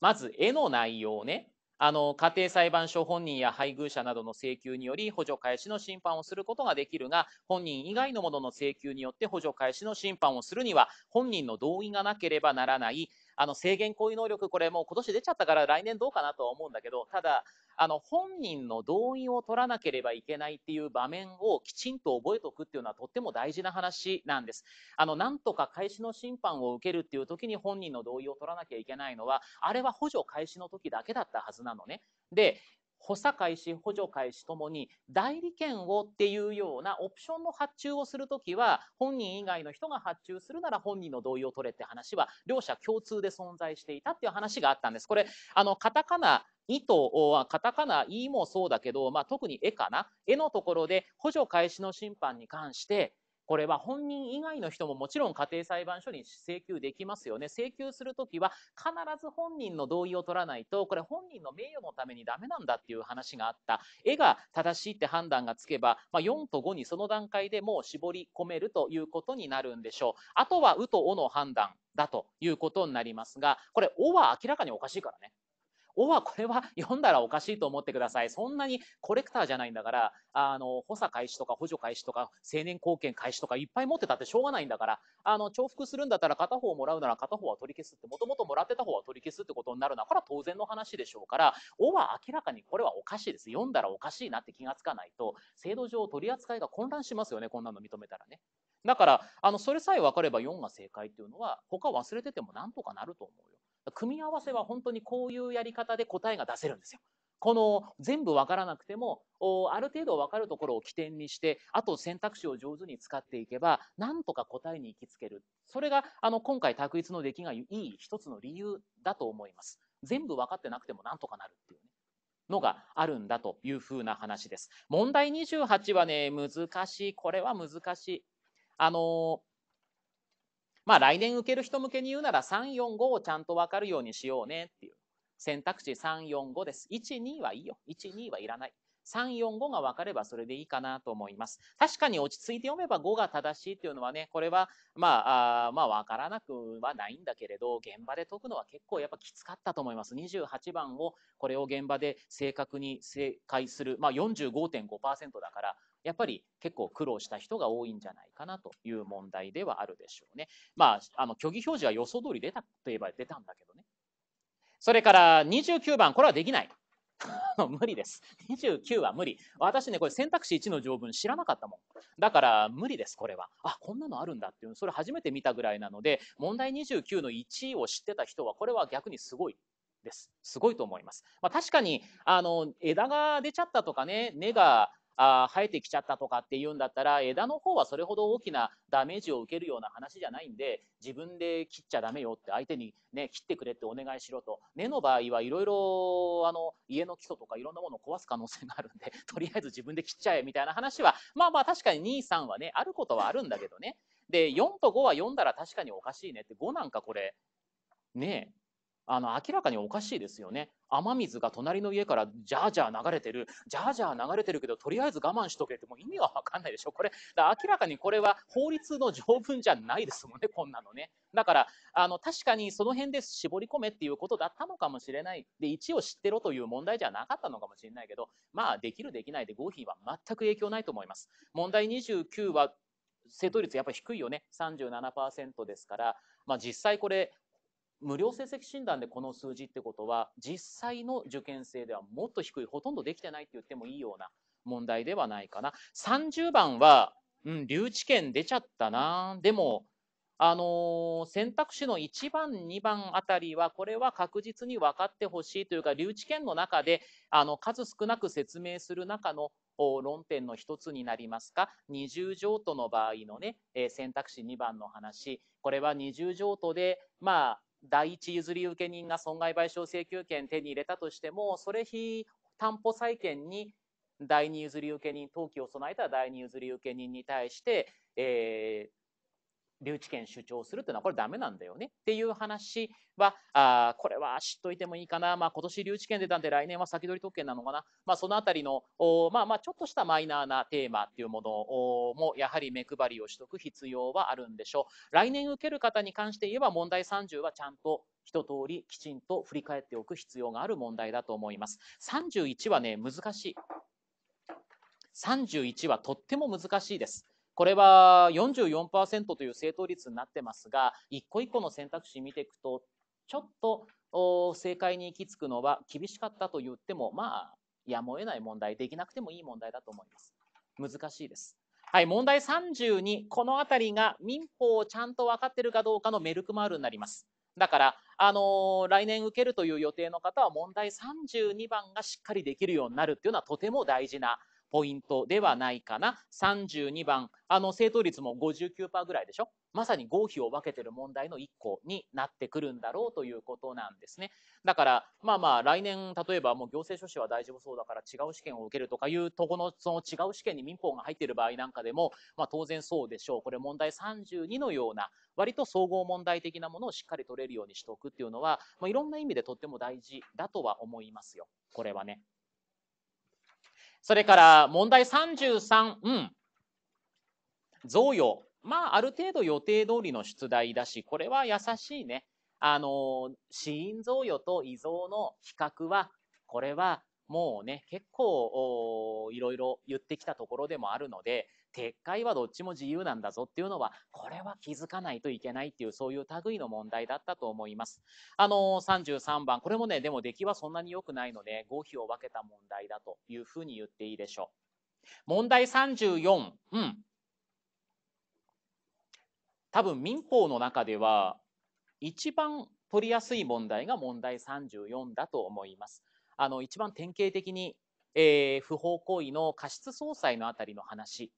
まず絵の内容ねあの家庭裁判所本人や配偶者などの請求により補助開始の審判をすることができるが本人以外のものの請求によって補助開始の審判をするには本人の同意がなければならないあの制限行為能力これもう今年出ちゃったから来年どうかなとは思うんだけどただあの、本人の同意を取らなければいけないっていう場面をきちんと覚えておくっていうのはとっても大事な話なんです。あの、なんとか開始の審判を受けるっていう時に本人の同意を取らなきゃいけないのは、あれは補助開始の時だけだったはずなのね。で、補佐開始、補助開始ともに代理権をっていうようなオプションの発注をするときは本人以外の人が発注するなら本人の同意を取れって話は両者共通で存在していたっていう話があったんです。これ、あの、カタカナ2とはカタカナ、E もそうだけど、まあ、特に絵かな。絵のところで補助開始の審判に関して、これは本人以外の人ももちろん家庭裁判所に請求できますよね。請求するときは必ず本人の同意を取らないと、これ本人の名誉のためにダメなんだっていう話があった。絵が正しいって判断がつけば、まあ、4と5にその段階でもう絞り込めるということになるんでしょう。あとはうとおの判断だということになりますが、これおは明らかにおかしいからね。おはこれは 読んだらおかしいと思ってください。そんなにコレクターじゃないんだから、あの、補佐開始とか補助開始とか青年貢献開始とかいっぱい持ってたってしょうがないんだから、あの、重複するんだったら片方をもらうなら片方は取り消すって、もともともらってた方は取り消すってことになるのは、これは当然の話でしょうから、おは明らかにこれはおかしいです。読んだらおかしいなって気がつかないと、制度上取り扱いが混乱しますよね。こんなの認めたらね。だから、あの、それさえ分かれば4が正解っていうのは、他忘れててもなんとかなると思うよ。組み合わせは本当にこういうやり方で答えが出せるんですよ。この全部分からなくてもある程度分かるところを起点にしてあと選択肢を上手に使っていけばなんとか答えに行きつけるそれがあの今回択一の出来がいい一つの理由だと思います全部分かってなくてもなんとかなるっていうのがあるんだというふうな話です問題28はね難しいこれは難しいあのーまあ来年受ける人向けに言うなら3、4、5をちゃんと分かるようにしようねっていう。選択肢3、4、5です。1、2はいいよ。1、2はいらない。3、4、5が分かればそれでいいかなと思います。確かに落ち着いて読めば5が正しいっていうのはね、これは、まあ、あまあ、分からなくはないんだけれど、現場で解くのは結構やっぱきつかったと思います。28番を、これを現場で正確に正解する、まあ、45.5%だから、やっぱり結構苦労した人が多いんじゃないかなという問題ではあるでしょうね。まあ、あの虚偽表示は予想通り出たといえば出たんだけどね。それから29番、これはできない。無理です。29は無理。私ね、これ選択肢1の条文知らなかったもん。だから無理です、これは。あ、こんなのあるんだっていうの、それ初めて見たぐらいなので、問題29の1を知ってた人は、これは逆にすごいです。すごいと思います。まあ、確かに、あの、枝が出ちゃったとかね、根があ生えてきちゃったとかっていうんだったら枝の方はそれほど大きなダメージを受けるような話じゃないんで自分で切っちゃダメよって相手に、ね、切ってくれってお願いしろと根の場合はいろいろあの家の基礎とかいろんなものを壊す可能性があるんで とりあえず自分で切っちゃえみたいな話はまあまあ確かに2、3はねあることはあるんだけどねで4と5は4なら確かにおかしいねって5なんかこれねえあの明らかにおかしいですよね。雨水が隣の家からジャージャー流れてる、ジャージャー流れてるけど、とりあえず我慢しとけって、もう意味がわかんないでしょ、これ、だ明らかにこれは法律の条文じゃないですもんね、こんなのね。だから、あの確かにその辺で絞り込めっていうことだったのかもしれない、で1を知ってろという問題じゃなかったのかもしれないけど、まあ、できる、できないで合否は全く影響ないと思います。問題29は正答率やっぱり低いよね、37%ですから、まあ、実際これ、無料成績診断でこの数字ってことは、実際の受験生ではもっと低い、ほとんどできてないって言ってもいいような問題ではないかな。30番は、うん、留置権出ちゃったな。でも、あのー、選択肢の1番、2番あたりは、これは確実に分かってほしいというか、留置権の中で、あの、数少なく説明する中の論点の一つになりますか、二重譲渡の場合のね、えー、選択肢2番の話、これは二重譲渡で、まあ、第一譲り受け人が損害賠償請求権手に入れたとしてもそれ非担保債権に第二譲り受け人登記を備えた第二譲り受け人に対して、えー、留置権主張するっていうのはこれダメなんだよねっていう話はあこれは知っといてもいいかな、まあ、今年留置権出たんで来年は先取り特権なのかな、まあ、その辺りのお、まあ、まあちょっとしたマイナーなテーマっていうものをもやはり目配りをしとく必要はあるんでしょう来年受ける方に関して言えば問題30はちゃんと一通りきちんと振り返っておく必要がある問題だと思います31はね難しい31はとっても難しいですこれは44%という正答率になってますが、一個一個の選択肢見ていくと、ちょっと正解に行き着くのは厳しかったと言っても、まあ、やむを得ない問題、できなくてもいい問題だと思います。難しいです。はい、問題32、この辺りが民法をちゃんと分かってるかどうかのメルクマールになります。だから、あのー、来年受けるという予定の方は問題32番がしっかりできるようになるっていうのはとても大事なポイントではないかな。32番、あの、正答率も59%ぐらいでしょまさに合否を分けてる問題の1個になってくるんだろうということなんですね。だから、まあまあ、来年、例えばもう行政書士は大丈夫そうだから違う試験を受けるとかいうとこの、その違う試験に民法が入っている場合なんかでも、まあ当然そうでしょう。これ問題32のような、割と総合問題的なものをしっかり取れるようにしておくっていうのは、まあ、いろんな意味でとっても大事だとは思いますよ。これはね。それから問題33、うん、贈与。まあ、ある程度予定通りの出題だし、これは優しいね。あの、死因贈与と遺贈の比較は、これはもうね、結構、いろいろ言ってきたところでもあるので、撤回はどっちも自由なんだぞっていうのは、これは気づかないといけないっていう、そういう類の問題だったと思います。あのー、33番、これもね、でも出来はそんなに良くないので、合否を分けた問題だというふうに言っていいでしょう。問題34、うん。多分民法の中では、一番取りやすい問題が問題34だと思います。あの、一番典型的に、えー、不法行為の過失相殺のあたりの話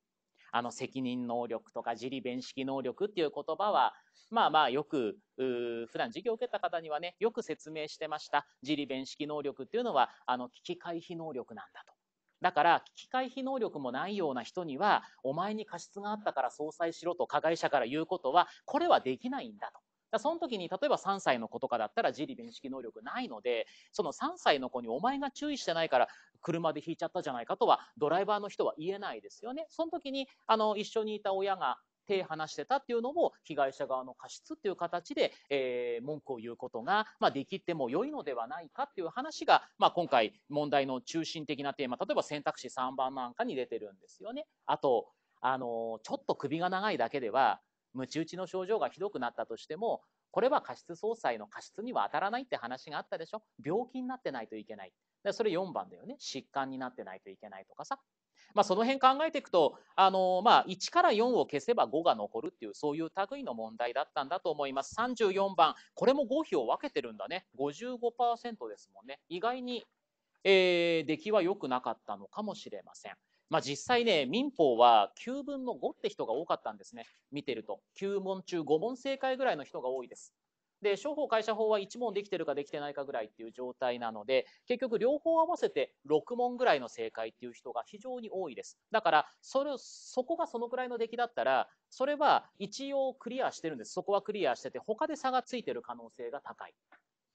あの責任能力とか自利弁識能力っていう言葉はまあまあよく普段授業を受けた方にはねよく説明してました自利弁識能力っていうのはあの危機回避能力なんだと。だから危機回避能力もないような人にはお前に過失があったから相殺しろと加害者から言うことはこれはできないんだと。だその時に例えば3歳の子とかだったら自理弁識能力ないのでその3歳の子にお前が注意してないから車で引いちゃったじゃないかとはドライバーの人は言えないですよね。その時にあの一緒にいた親が手離してたっていうのも被害者側の過失っていう形で、えー、文句を言うことが、まあ、できても良いのではないかっていう話が、まあ、今回問題の中心的なテーマ例えば選択肢3番なんかに出てるんですよね。あとあのちょっと首が長いだけではむち打ちの症状がひどくなったとしてもこれは過失相殺の過失には当たらないって話があったでしょ病気になってないといけないでそれ4番だよね疾患になってないといけないとかさ、まあ、その辺考えていくとあの、まあ、1から4を消せば5が残るっていうそういう類の問題だったんだと思います34番これも合否を分けてるんだね55%ですもんね意外に、えー、出来は良くなかったのかもしれません。まあ、実際ね、民法は9分の5って人が多かったんですね。見てると。9問中5問正解ぐらいの人が多いです。で、商法会社法は1問できてるかできてないかぐらいっていう状態なので、結局両方合わせて6問ぐらいの正解っていう人が非常に多いです。だから、それ、そこがそのくらいの出来だったら、それは一応クリアしてるんです。そこはクリアしてて、他で差がついてる可能性が高い。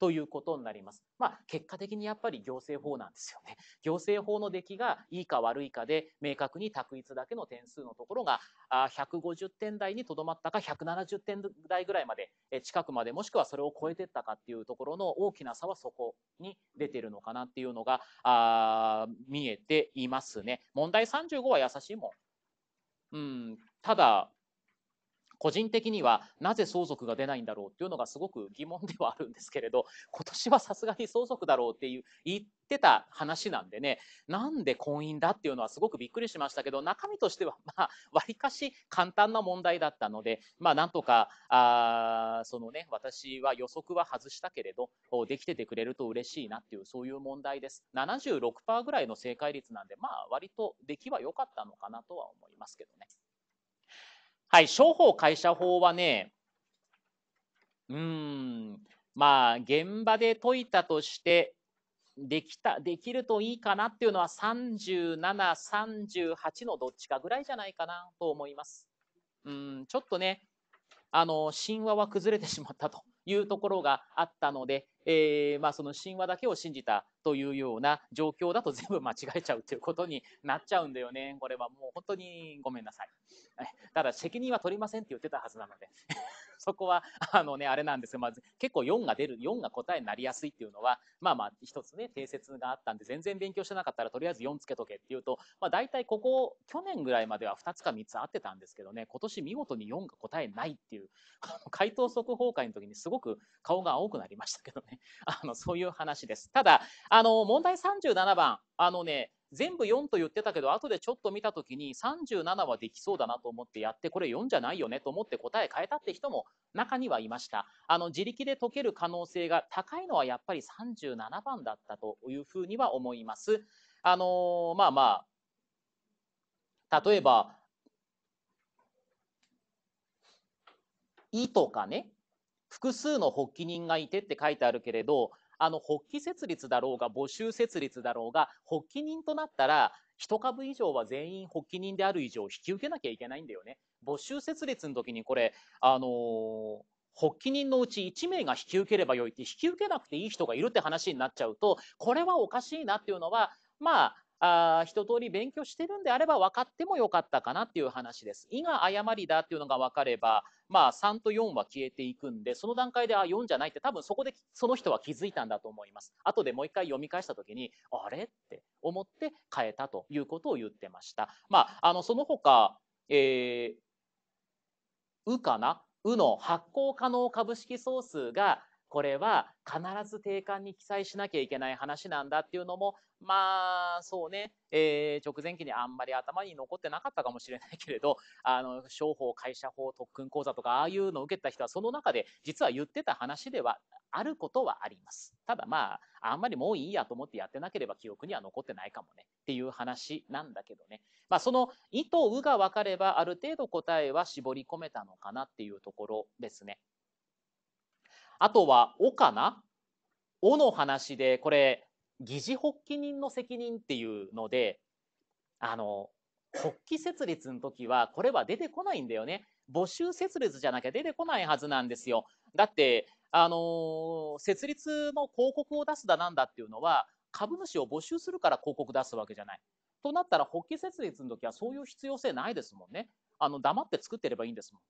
ということになります。まあ、結果的にやっぱり行政法なんですよね。行政法の出来がいいか悪いかで、明確に択一だけの点数のところが、150点台にとどまったか、170点台ぐらいまで、近くまで、もしくはそれを超えてったかっていうところの大きな差はそこに出てるのかなっていうのが、あ見えていますね。問題35は優しいもん。うん、ただ、個人的にはなぜ相続が出ないんだろうっていうのがすごく疑問ではあるんですけれど 今年はさすがに相続だろうっていう言ってた話なんでねなんで婚姻だっていうのはすごくびっくりしましたけど中身としては まあわりかし簡単な問題だったのでまあなんとかあそのね私は予測は外したけれどできててくれると嬉しいなっていうそういう問題です。76%ぐらいの正解率なんでまあ割と出来は良かったのかなとは思いますけどね。はい、商法会社法はね、うん、まあ、現場で解いたとして、できた、できるといいかなっていうのは37、38のどっちかぐらいじゃないかなと思います。うん、ちょっとね、あの、神話は崩れてしまったというところがあったので、えー、まあ、その神話だけを信じたというような状況だと全部間違えちゃうということになっちゃうんだよね。これはもう本当にごめんなさい。ただ責任は取りませんって言ってたはずなのでそこは、あのね、あれなんですよ、まず結構4が出る、4が答えになりやすいっていうのは、まあまあ、一つね、定説があったんで、全然勉強してなかったら、とりあえず4つけとけっていうと、まあ、大体ここ、去年ぐらいまでは2つか3つ合ってたんですけどね、今年見事に4が答えないっていう、回答速報会の時にすごく顔が青くなりましたけどね、あの、そういう話です。ただ、あの、問題37番、あのね、全部4と言ってたけど、後でちょっと見た時に37はできそうだなと思ってやって、これ4じゃないよねと思って答え変えたって人も中にはいました。あの、自力で解ける可能性が高いのはやっぱり37番だったというふうには思います。あのー、まあまあ、例えば、いとかね、複数の発起人がいてって書いてあるけれど、あの、発起設立だろうが、募集設立だろうが、発起人となったら、1株以上は全員発起人である以上引き受けなきゃいけないんだよね。募集設立の時にこれ、あのー、発起人のうち1名が引き受ければよいって、引き受けなくていい人がいるって話になっちゃうと、これはおかしいなっていうのは、まあ、あ一通り勉強してるんであれば分かってもよかったかなっていう話です。「意が誤りだっていうのが分かれば、まあ、3と4は消えていくんでその段階で「あ4じゃない」って多分そこでその人は気づいたんだと思います。後でもう一回読み返した時に「あれ?」って思って変えたということを言ってました。まあ、あのその他、えー、うかなうの発行可能株式総数がこれは必ず定款に記載しなきゃいけない話なんだっていうのも、まあ、そうね、えー、直前期にあんまり頭に残ってなかったかもしれないけれど、あの、商法、会社法、特訓講座とか、ああいうのを受けた人は、その中で実は言ってた話ではあることはあります。ただまあ、あんまりもういいやと思ってやってなければ記憶には残ってないかもね、っていう話なんだけどね。まあ、その、意とうが分かれば、ある程度答えは絞り込めたのかなっていうところですね。あとは「お」かな「お」の話でこれ疑似発起人の責任っていうのであの発起設立の時はこれは出てこないんだよね。募集設立じゃなきゃ出てこないはずなんですよ。だってあの設立の広告を出すだなんだっていうのは株主を募集するから広告出すわけじゃない。となったら発起設立の時はそういう必要性ないですもんね。あの黙って作ってればいいんですもん。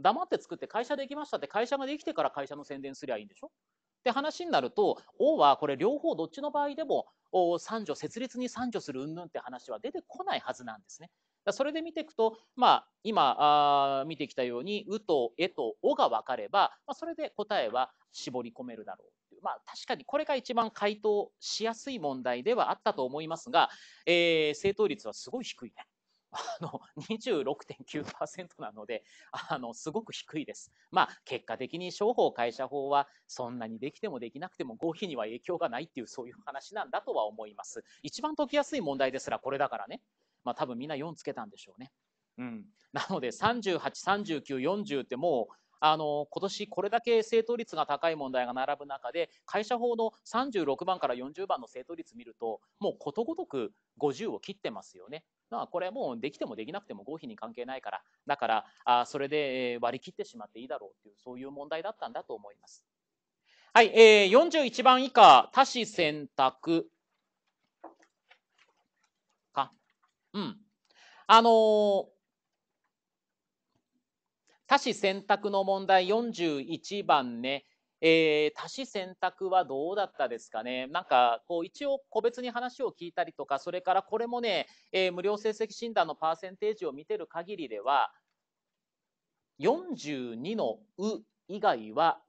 黙って作って会社できましたって会社ができてから会社の宣伝すりゃいいんでしょって話になると、王はこれ両方どっちの場合でも、三女、設立に三女する云々って話は出てこないはずなんですね。それで見ていくと、まあ、今あ見てきたように「う」と「え」と「お」が分かれば、まあ、それで答えは絞り込めるだろうまあ、確かにこれが一番回答しやすい問題ではあったと思いますが、えー、正答率はすごい低いね。あの、26.9%なので、あの、すごく低いです。まあ、結果的に商法会社法は、そんなにできてもできなくても合否には影響がないっていう、そういう話なんだとは思います。一番解きやすい問題ですらこれだからね。まあ、多分みんな4つけたんでしょうね。うん。なので、38、39、40ってもう、あの今年これだけ正答率が高い問題が並ぶ中で会社法の36番から40番の正答率見るともうことごとく50を切ってますよね。はこれもうできてもできなくても合否に関係ないからだからあそれで割り切ってしまっていいだろうっていうそういう問題だったんだと思います。はい、えー、41番以下多子選択か。うん。あのー、多子選択の問題41番ね。えー、足し選択はどうだったですかね、なんかこう一応、個別に話を聞いたりとか、それからこれもね、えー、無料成績診断のパーセンテージを見てる限りでは、42の「う」以外は、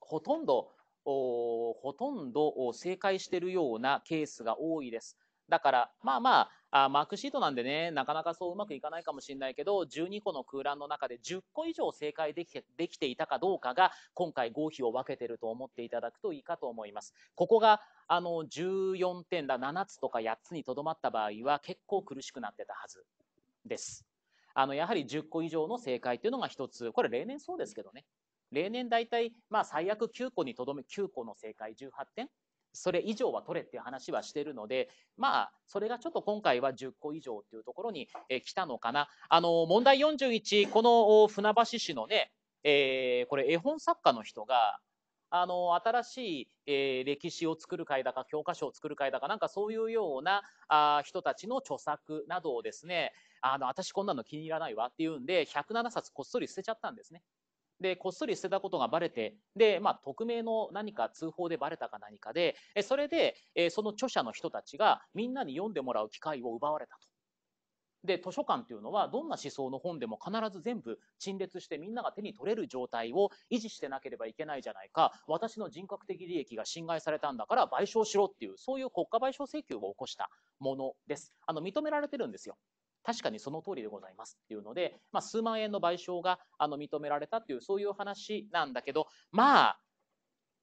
ほとんど、ほとんど正解してるようなケースが多いです。だから、まあまあ、あマークシートなんでね、なかなかそううまくいかないかもしれないけど、12個の空欄の中で10個以上正解できてできていたかどうかが、今回合否を分けてると思っていただくといいかと思います。ここがあの14点だ、7つとか8つにとどまった場合は、結構苦しくなってたはずです。あのやはり10個以上の正解というのが1つ、これ、例年そうですけどね。例年大体、まあ、最悪9個にとどめ、9個の正解、18点それ以上は取れっていう話はしてるので、まあ、それがちょっと今回は10個以上っていうところに、えー、来たのかな。あの、問題41、この船橋市のね、えー、これ絵本作家の人が、あの新しい、えー、歴史を作る会だか教科書を作る会だかなんかそういうようなあ人たちの著作などをですねあの私こんなの気に入らないわっていうんで107冊こっそり捨てちゃったんですね。で、こっそり捨てたことがバレて、で、まあ、匿名の何か通報でバレたか何かで、えそれで、えその著者の人たちがみんなに読んでもらう機会を奪われたと。で、図書館というのはどんな思想の本でも必ず全部陳列してみんなが手に取れる状態を維持してなければいけないじゃないか、私の人格的利益が侵害されたんだから賠償しろっていう、そういう国家賠償請求を起こしたものです。あの、認められてるんですよ。確かにその通りでございますっていうので、まあ、数万円の賠償があの認められたっていうそういう話なんだけどまあ、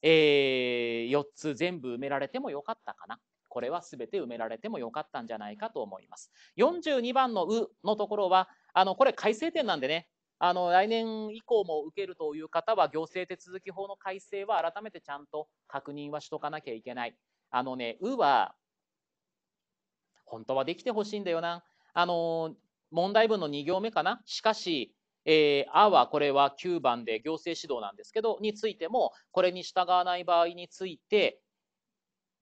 えー、4つ全部埋められてもよかったかな。これは全て埋められてもよかったんじゃないかと思います。42番の「う」のところはあのこれ改正点なんでねあの来年以降も受けるという方は行政手続法の改正は改めてちゃんと確認はしとかなきゃいけない。あのね「う」は本当はできてほしいんだよな。あの問題文の2行目かな。しかし、えー、あはこれは9番で行政指導なんですけど、についても、これに従わない場合について、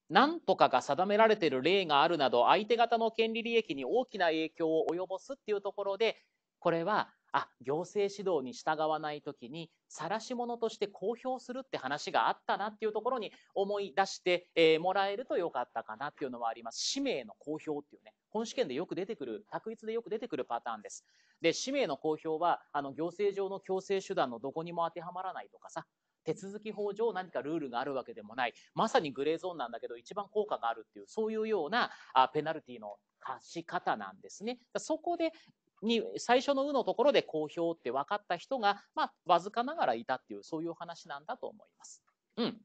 何とかが定められている例があるなど、相手方の権利利益に大きな影響を及ぼすっていうところで、これはあ、行政指導に従わない時に、晒し者として公表するって話があったなっていうところに思い出して、えもらえるとよかったかなっていうのはあります。氏名の公表っていうね、本試験でよく出てくる、択一でよく出てくるパターンです。で、氏名の公表は、あの、行政上の強制手段のどこにも当てはまらないとかさ、手続き法上何かルールがあるわけでもない、まさにグレーゾーンなんだけど一番効果があるっていう、そういうようなあペナルティの貸し方なんですね。そこでに最初の「う」のところで公表って分かった人が、まあ、わずかながらいたっていうそういう話なんだと思います。うん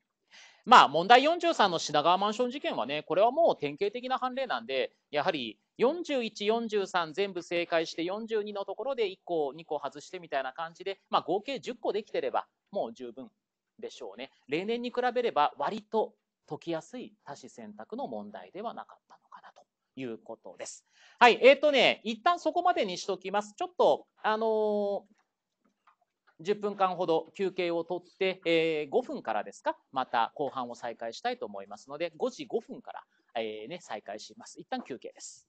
まあ、問題43の品川マンション事件はねこれはもう典型的な判例なんでやはり4143全部正解して42のところで1個2個外してみたいな感じで、まあ、合計10個できてればもう十分でしょうね。例年に比べれば割と解きやすい多子選択の問題ではなかったのかないうことです。はい、えっ、ー、とね、一旦そこまでにしときます。ちょっと、あのー、10分間ほど休憩をとって、えー、5分からですか、また後半を再開したいと思いますので、5時5分から、えーね、再開します。一旦休憩です。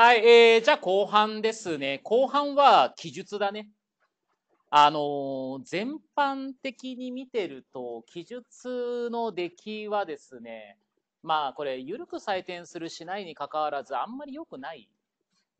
はい、えー、じゃあ後半ですね。後半は記述だね。あのー、全般的に見てると、記述の出来はですね、まあこれ、緩く採点するしないにかかわらず、あんまり良くない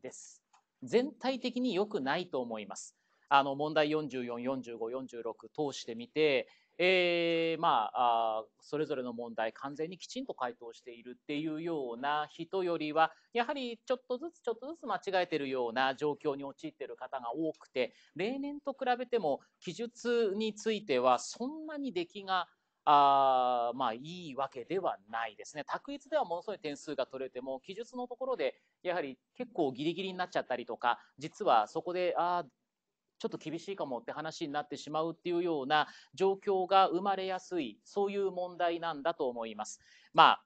です。全体的に良くないと思います。あの問題44、45、46通してみて、えー、まあそれぞれの問題完全にきちんと回答しているっていうような人よりはやはりちょっとずつちょっとずつ間違えてるような状況に陥っている方が多くて例年と比べても記述についてはそんなに出来があまあいいわけではないですね。択一ではものすごい点数が取れても記述のところでやはり結構ギリギリになっちゃったりとか実はそこでああちょっと厳しいかもって話になってしまうっていうような状況が生まれやすいそういう問題なんだと思います。まあ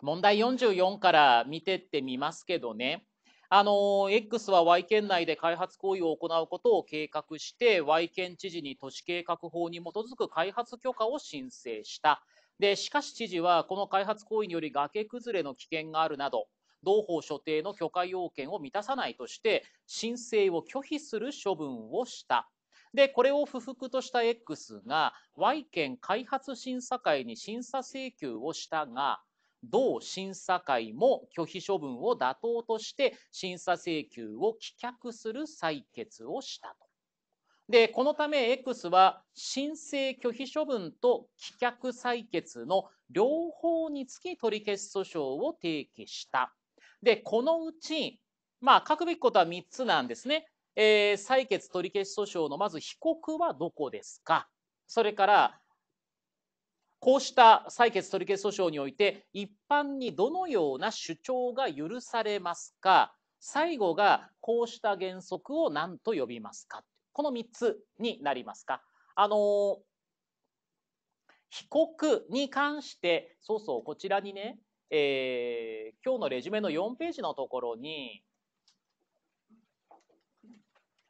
問題44から見てってみますけどねあの X は Y 県内で開発行為を行うことを計画して Y 県知事に都市計画法に基づく開発許可を申請した。でしかし知事はこの開発行為により崖崩れの危険があるなど同法所定の許可要件を満たさないとして申請を拒否する処分をしたで、これを不服とした X が Y 県開発審査会に審査請求をしたが、同審査会も拒否処分を妥当として審査請求を棄却する採決をしたと。で、このため X は申請拒否処分と棄却採決の両方につき取り消し訴訟を提起した。で、このうち、まあ、書くべきことは3つなんですね。えー、採決取消訴訟のまず被告はどこですかそれからこうした採決取消訴訟において一般にどのような主張が許されますか最後がこうした原則を何と呼びますかこの3つになりますか。あのー、被告に関してそうそうこちらにねえー、今日のレジュメの4ページのところに、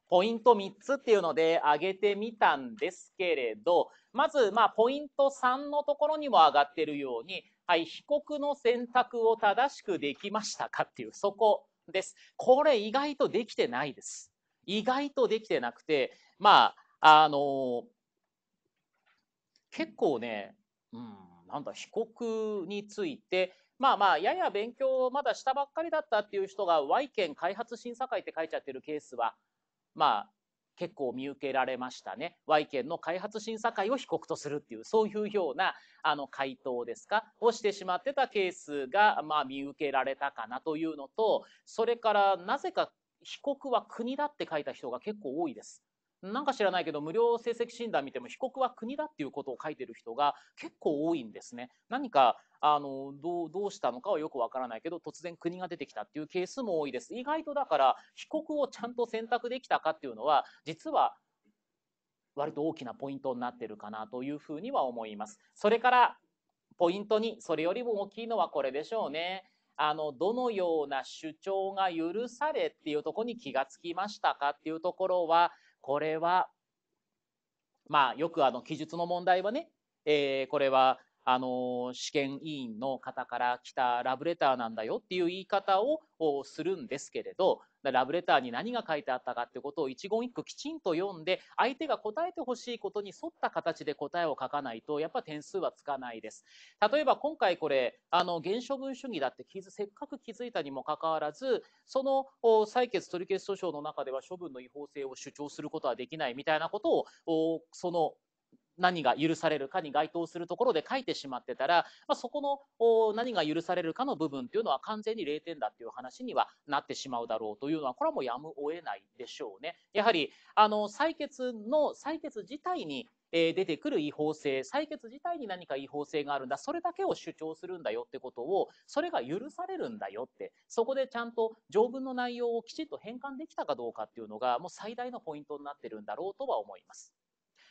ポイント3つっていうので上げてみたんですけれど、まず、まポイント3のところにも上がってるように、はい、被告の選択を正しくできましたかっていう、そこです。これ意外とできてないです。意外とできてなくて、まあ、あの結構ね、うん、なんだ、被告について、まあまあ、やや勉強をまだしたばっかりだったっていう人が Y 県開発審査会って書いちゃってるケースは、まあ、結構見受けられましたね。Y 県の開発審査会を被告とするっていう、そういうような、あの、回答ですか、をしてしまってたケースが、まあ、見受けられたかなというのと、それから、なぜか被告は国だって書いた人が結構多いです。なんか知らないけど、無料成績診断見ても、被告は国だっていうことを書いてる人が結構多いんですね。何か、あのどうどうしたのかはよくわからないけど突然国が出てきたっていうケースも多いです意外とだから被告をちゃんと選択できたかっていうのは実は割と大きなポイントになってるかなというふうには思います。それからポイント2それよりも大きいのはこれでしょうね。あのどのような主張が許されっていうとこに気がつきましたかっていうところはこれはまあよくあの記述の問題はね、えー、これはあの試験委員の方から来たラブレターなんだよっていう言い方をするんですけれどラブレターに何が書いてあったかってことを一言一句きちんと読んで相手が答えてほしいことに沿った形で答えを書かないとやっぱ点数はつかないです。例えば今回これあの原処分主義だってせっかく気づいたにもかかわらずその採決取り消し訴訟の中では処分の違法性を主張することはできないみたいなことをその何が許されるかに該当するところで書いてしまってたら、まあ、そこの何が許されるかの部分っていうのは完全に0点だっていう話にはなってしまうだろうというのは、これはもうやむを得ないでしょうね。やはり、あの、採決の、採決自体にえ出てくる違法性、採決自体に何か違法性があるんだ、それだけを主張するんだよってことを、それが許されるんだよって、そこでちゃんと条文の内容をきちっと変換できたかどうかっていうのが、もう最大のポイントになってるんだろうとは思います。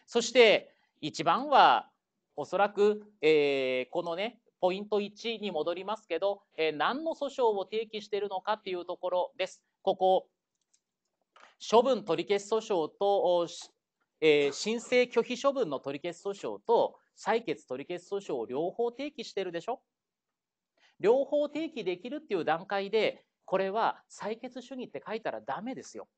そして、一番はおそらく、えー、このねポイント1に戻りますけど、えー、何の訴訟を提起しているのかっていうところです。ここ処分取り消し訴訟と、えー、申請拒否処分の取り消し訴訟と採決取り消し訴訟を両方提起してるでしょ両方提起できるっていう段階でこれは採決主義って書いたらダメですよ。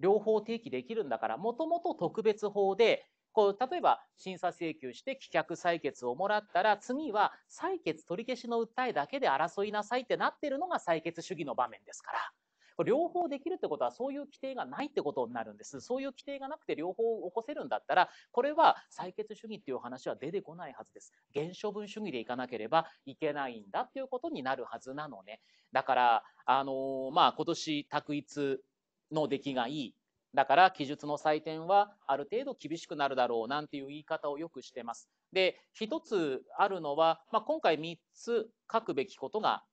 両方提起できるんだからもともと特別法でこう例えば審査請求して棄却採決をもらったら次は採決取り消しの訴えだけで争いなさいってなってるのが採決主義の場面ですから。両方できるってことはそういう規定がないってことになるんです。そういう規定がなくて両方起こせるんだったら、これは採決主義っていう話は出てこないはずです。原処分主義でいかなければいけないんだっていうことになるはずなのね。だから、あのー、まあ、今年択一の出来がいいだから記述の採点はある程度厳しくなるだろうなんていう言い方をよくしてます。で一つあるのは、まあ、今回3つ書くべきことが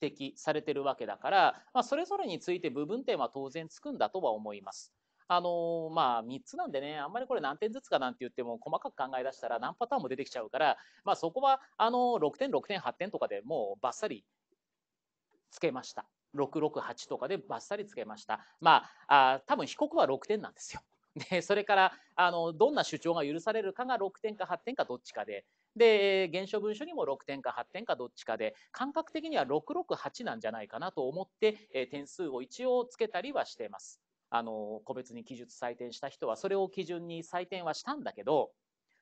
指摘されてるわけだから、まあ、それぞれについて部分点は当然つくんだとは思います。あのまあ、3つなんでねあんまりこれ何点ずつかなんて言っても細かく考え出したら何パターンも出てきちゃうから、まあ、そこはあの6点6点8点とかでもうバッサリつけました。668とかでバッサリつけました。まあ、あ多分被告は6点なんですよ。でそれからあのどんな主張が許されるかが6点か8点かどっちかでで原書文書にも6点か8点かどっちかで感覚的には668なんじゃないかなと思って、え点数を一応つけたりはしてます。あの個別に記述採点した人はそれを基準に採点はしたんだけど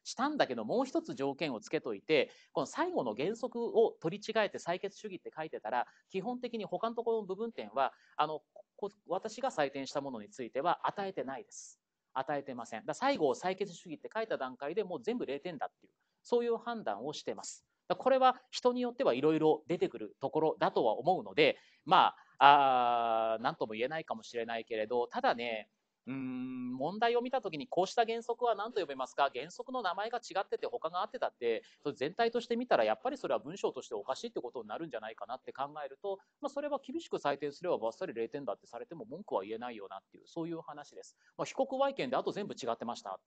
したんだけどもう一つ条件をつけといてこの最後の原則を取り違えて採決主義って書いてたら基本的に他のところの部分点はあの私が採点したものについては与えてないです。与えてません。だ最後を採決主義って書いた段階でもう全部0点だっていうそういう判断をしてます。これは人によってはいろいろ出てくるところだとは思うのでまあ何とも言えないかもしれないけれどただねうん問題を見たときにこうした原則は何と呼べますか原則の名前が違ってて他が合ってたってそれ全体として見たらやっぱりそれは文章としておかしいってことになるんじゃないかなって考えると、まあ、それは厳しく採点すればばっさり0点だってされても文句は言えないよなっていうそういう話です。まあ、被告外見であと全部違ってました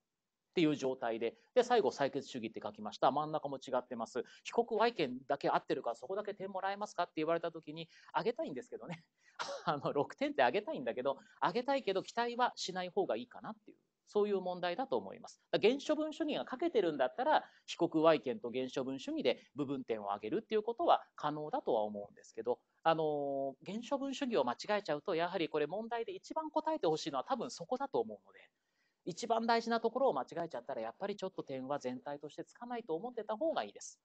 っていう状態で、で、最後、採決主義って書きました。真ん中も違ってます。被告意見だけ合ってるから、そこだけ点もらえますかって言われた時に、あげたいんですけどね。あの、6点ってあげたいんだけど、あげたいけど、期待はしない方がいいかなっていう。そういう問題だと思います。原処分主義がかけてるんだったら、被告意見と原処分主義で部分点を上げるっていうことは可能だとは思うんですけど、あの、原処分主義を間違えちゃうと、やはりこれ問題で一番答えてほしいのは多分そこだと思うので、一番大事なところを間違えちゃったらやっぱりちょっと点は全体としてつかないと思ってた方がいいです。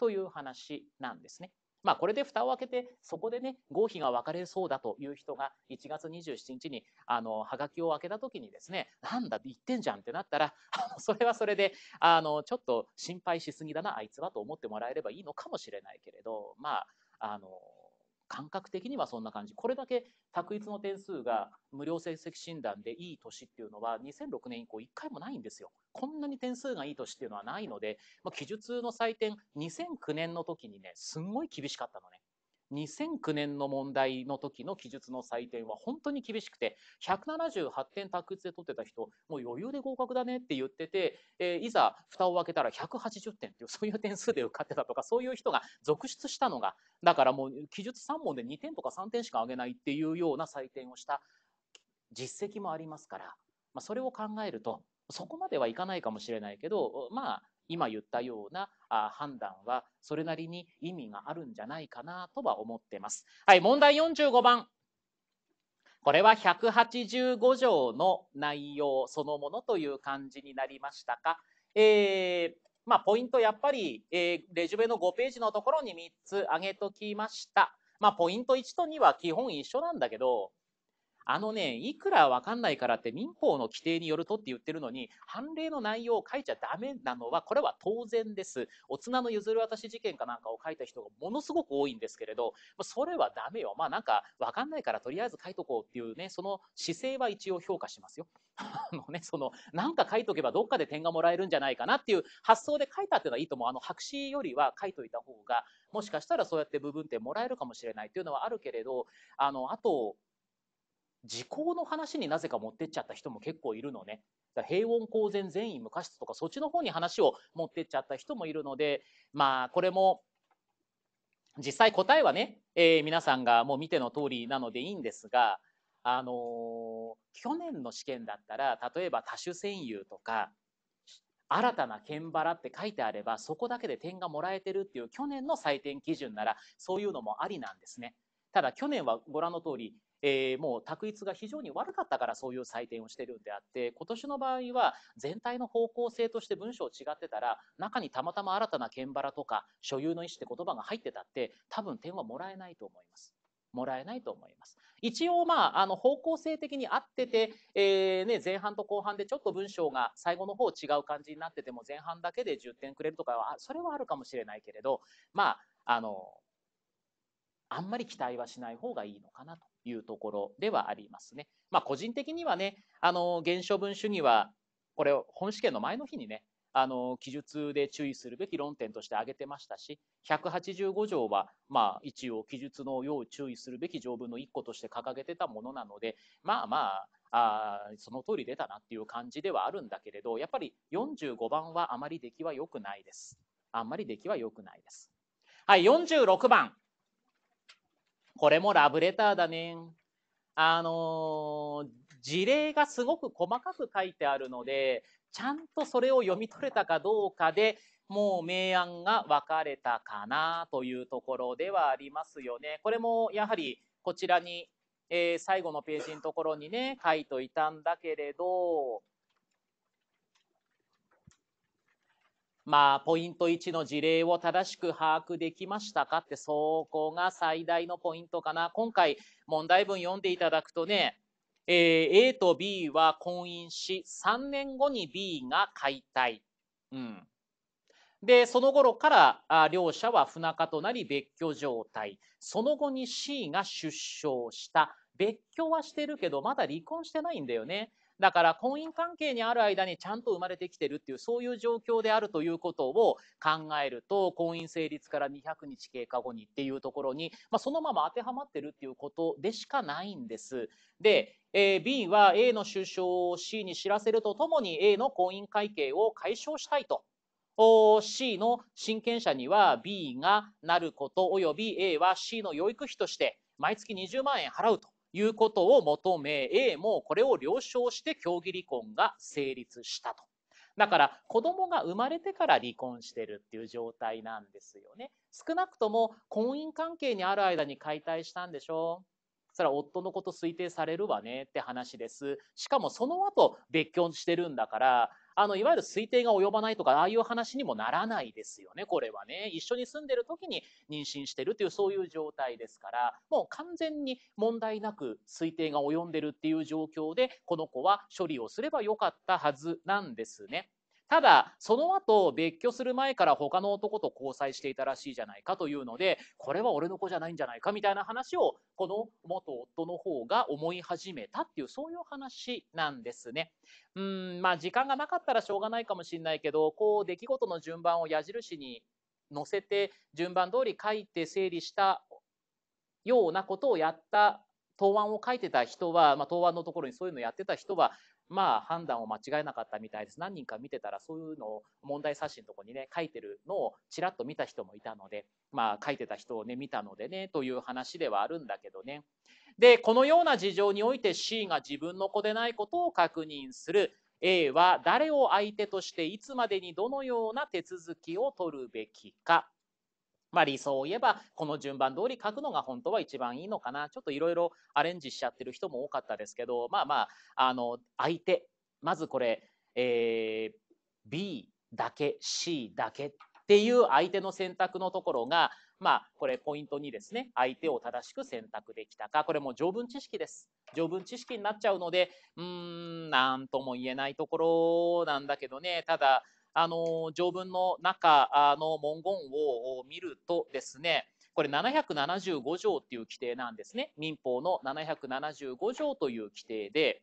という話なんですね。まあこれで蓋を開けてそこでね合否が分かれそうだという人が1月27日にあのはがきを開けた時にですねなんだ言ってんじゃんってなったらそれはそれであのちょっと心配しすぎだなあいつはと思ってもらえればいいのかもしれないけれどまああの感覚的にはそんな感じ。これだけ卓一の点数が無料成績診断でいい年っていうのは2006年以降1回もないんですよ。こんなに点数がいい年っていうのはないので、まあ、記述の採点2009年の時にね、すんごい厳しかったのね。2009年の問題の時の記述の採点は本当に厳しくて、178点卓越で取ってた人、もう余裕で合格だねって言ってて、えー、いざ蓋を開けたら180点っていう、そういう点数で受かってたとか、そういう人が続出したのが、だからもう記述3問で2点とか3点しか上げないっていうような採点をした実績もありますから、まあ、それを考えると、そこまではいかないかもしれないけど、まあ、今言ったような判断はそれなりに意味があるんじゃないかなとは思ってます。はい、問題45番。これは185条の内容そのものという感じになりましたか。えー、まあ、ポイントやっぱり、えー、レジュメの5ページのところに3つ挙げときました。まあ、ポイント1と2は基本一緒なんだけど、あのね、いくらわかんないからって民法の規定によるとって言ってるのに、判例の内容を書いちゃダメなのは、これは当然です。お綱の譲り渡し事件かなんかを書いた人がものすごく多いんですけれど、それはダメよ。まあなんかわかんないからとりあえず書いとこうっていうね、その姿勢は一応評価しますよ。あのね、その、なんか書いとけばどっかで点がもらえるんじゃないかなっていう発想で書いたっていうのはいいと思う。あの、白紙よりは書いといた方が、もしかしたらそうやって部分点もらえるかもしれないというのはあるけれど、あの、あと、時効の話になぜか持ってっちゃった人も結構いるのね。平穏公然善意無過失とかそっちの方に話を持ってっちゃった人もいるのでまあこれも実際答えはね、えー、皆さんがもう見ての通りなのでいいんですが、あのー、去年の試験だったら例えば多種占有とか新たな剣バラって書いてあればそこだけで点がもらえてるっていう去年の採点基準ならそういうのもありなんですね。ただ去年はご覧の通りえー、もう択一が非常に悪かったからそういう採点をしてるんであって今年の場合は全体の方向性として文章違ってたら中にたまたま新たな剣腹とか所有の意思って言葉が入ってたって多分点はもらえないと思います。もらえないと思います。一応、まあ、あの方向性的に合ってて、えー、ね、前半と後半でちょっと文章が最後の方違う感じになってても前半だけで10点くれるとかはそれはあるかもしれないけれど、まあ、あのあんまり期待はしない方がいいのかなというところではありますね。まあ、個人的にはね、あの、現象文主義は、これを本試験の前の日にね、あの、記述で注意するべき論点として挙げてましたし、185条は、まあ、一応記述の要注意するべき条文の1個として掲げてたものなので、まあまあ、あその通り出たなっていう感じではあるんだけれど、やっぱり45番はあまり出来は良くないです。あんまり出来は良くないです。はい、46番。これもラブレターだね。あの事例がすごく細かく書いてあるので、ちゃんとそれを読み取れたかどうかで、もう明暗が分かれたかなというところではありますよね。これもやはりこちらに、えー、最後のページのところにね書いといたんだけれどまあ、ポイント1の事例を正しく把握できましたかって、そこが最大のポイントかな。今回、問題文読んでいただくとね、えー、A と B は婚姻し、3年後に B が解体。うん。で、その頃からあ両者は不仲となり別居状態。その後に C が出生した。別居はしてるけど、まだ離婚してないんだよね。だから婚姻関係にある間にちゃんと生まれてきてるっていうそういう状況であるということを考えると婚姻成立から200日経過後にっていうところに、まあ、そのまま当てはまってるっていうことでしかないんです。で、えー、B は A の首相を C に知らせるとともに A の婚姻会計を解消したいと C の親権者には B がなることおよび A は C の養育費として毎月20万円払うということを求め A もこれを了承して協議離婚が成立したと。だから子供が生まれてから離婚してるっていう状態なんですよね。少なくとも婚姻関係にある間に解体したんでしょうそれは夫のこと推定されるわねって話です。しかもその後別居してるんだからあの、いわゆる推定が及ばないとか、ああいう話にもならないですよね、これはね。一緒に住んでる時に妊娠してるという、そういう状態ですから、もう完全に問題なく推定が及んでるっていう状況で、この子は処理をすればよかったはずなんですね。ただその後別居する前から他の男と交際していたらしいじゃないかというのでこれは俺の子じゃないんじゃないかみたいな話をこの元夫の方が思い始めたっていうそういう話なんですね。うんまあ時間がなかったらしょうがないかもしれないけどこう出来事の順番を矢印に載せて順番通り書いて整理したようなことをやった答案を書いてた人は、まあ、答案のところにそういうのをやってた人はまあ判断を間違えなかったみたいです。何人か見てたらそういうのを問題冊子のとこにね、書いてるのをちらっと見た人もいたので、まあ書いてた人をね、見たのでね、という話ではあるんだけどね。で、このような事情において C が自分の子でないことを確認する。A は誰を相手としていつまでにどのような手続きを取るべきか。まあ、理想を言えばこの順番通り書くのが本当は一番いいのかなちょっといろいろアレンジしちゃってる人も多かったですけどまあまああの相手まずこれ、えー、B だけ C だけっていう相手の選択のところがまあこれポイントにですね相手を正しく選択できたかこれも条文知識です条文知識になっちゃうのでうーん何とも言えないところなんだけどねただあの条文の中の文言を見るとですねこれ775条っていう規定なんですね民法の775条という規定で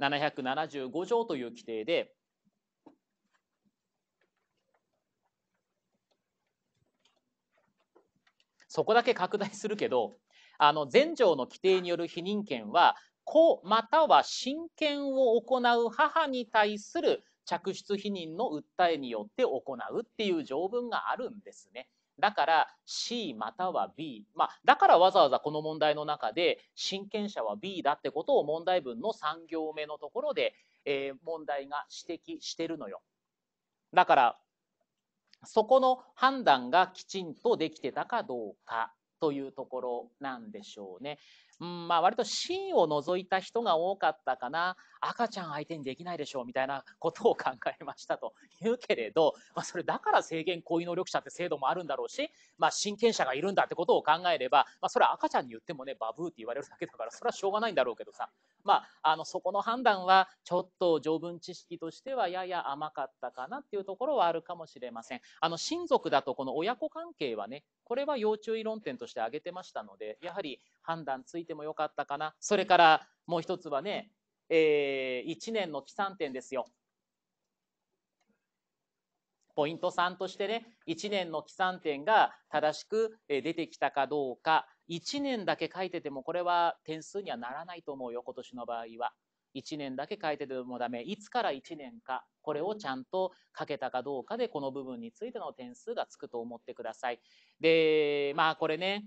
775条という規定でそこだけ拡大するけどあの前条の規定による否認権は子または親権を行う母に対する嫡出否認の訴えによって行うっていう条文があるんですね。だから C または B、まあ、だからわざわざこの問題の中で親権者は B だってことを問題文の3行目のところで、えー、問題が指摘してるのよ。だからそこの判断がきちんとできてたかどうかというところなんでしょうね。うんまあ、割と芯を除いた人が多かったかな赤ちゃん相手にできないでしょうみたいなことを考えましたというけれど、まあ、それだから制限行為能力者って制度もあるんだろうしまあ、親権者がいるんだってことを考えれば、まあ、それは赤ちゃんに言ってもねバブーって言われるだけだからそれはしょうがないんだろうけどさ、まあ、あのそこの判断はちょっと条文知識としてはやや甘かったかなっていうところはあるかもしれません。あの親族だとこの親子関係はねこれは要注意論点として挙げてましたのでやはり判断ついてもよかったかなそれからもう一つはね、えー、1年の起算点ですよポイント3としてね、1年の起算点が正しく出てきたかどうか、1年だけ書いててもこれは点数にはならないと思うよ、今年の場合は。1年だけ書いててもダメ、いつから1年か、これをちゃんと書けたかどうかで、この部分についての点数がつくと思ってください。で、まあこれね、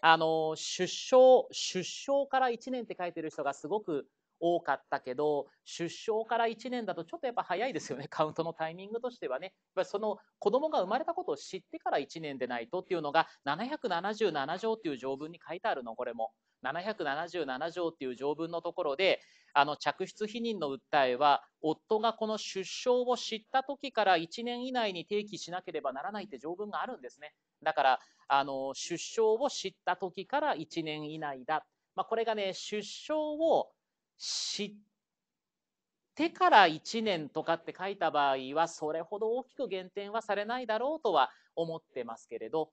あの、出生、出生から1年って書いてる人がすごく多かったけど、出生から1年だとちょっとやっぱ早いですよね、カウントのタイミングとしてはね。やっぱその子供が生まれたことを知ってから1年でないとっていうのが、777条っていう条文に書いてあるの、これも。777条っていう条文のところで、あの、嫡出否認の訴えは、夫がこの出生を知った時から1年以内に提起しなければならないって条文があるんですね。だから、あの、出生を知った時から1年以内だ。まあ、これがね、出生を知ってから1年とかって書いた場合はそれほど大きく減点はされないだろうとは思ってますけれど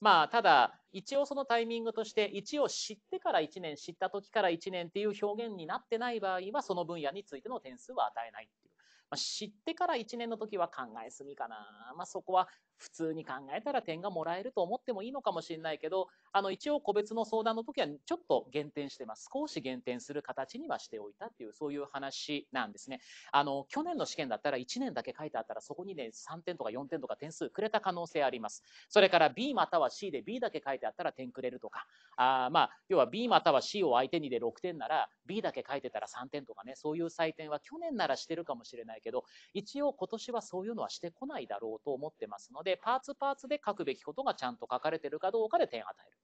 まあただ一応そのタイミングとして1を知ってから1年知った時から1年っていう表現になってない場合はその分野についての点数は与えないっていう。まあ、知ってから1年の時は考えすぎかな、まあ、そこは普通に考えたら点がもらえると思ってもいいのかもしれないけど、あの一応個別の相談の時はちょっと減点してます。少し減点する形にはしておいたっていう、そういう話なんですね。あの、去年の試験だったら1年だけ書いてあったらそこにね、3点とか4点とか点数くれた可能性あります。それから B または C で B だけ書いてあったら点くれるとか、あまあ、要は B または C を相手にで6点なら B だけ書いてたら3点とかね、そういう採点は去年ならしてるかもしれないけど、一応今年はそういうのはしてこないだろうと思ってますので、で、パーツパーツで書くべきことがちゃんと書かれてるかどうかで点を与える。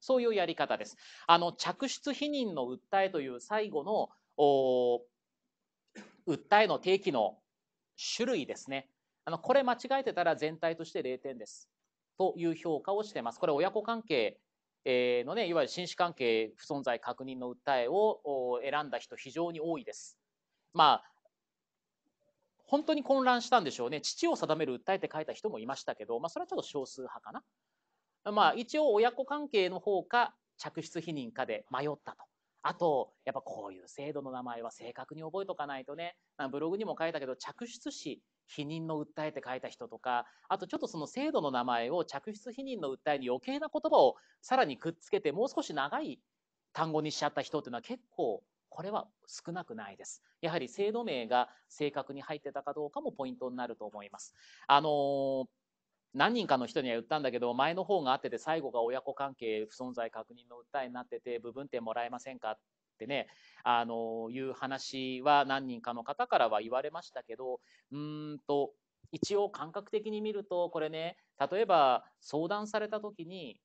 そういうやり方です。あの、着出否認の訴えという最後の、訴えの定期の種類ですね。あの、これ間違えてたら全体として0点です。という評価をしてます。これ親子関係のね、いわゆる紳士関係不存在確認の訴えを選んだ人非常に多いです。まあ、本当に混乱したんでしょうね。父を定める訴えて書いた人もいましたけど、まあ、それはちょっと少数派かな。まあ、一応親子関係の方か嫡出否認かで迷ったと。あと、やっぱこういう制度の名前は正確に覚えとかないとね、ブログにも書いたけど、嫡出死否認の訴えって書いた人とか、あとちょっとその制度の名前を嫡出否認の訴えに余計な言葉をさらにくっつけて、もう少し長い単語にしちゃった人っていうのは結構これは少なくないです。やはり制度名が正確に入ってたかどうかもポイントになると思います。あのー何人かの人には言ったんだけど前の方があってて最後が親子関係不存在確認の訴えになってて部分点もらえませんかってねあのいう話は何人かの方からは言われましたけどうんと一応感覚的に見るとこれね例えば相談された時に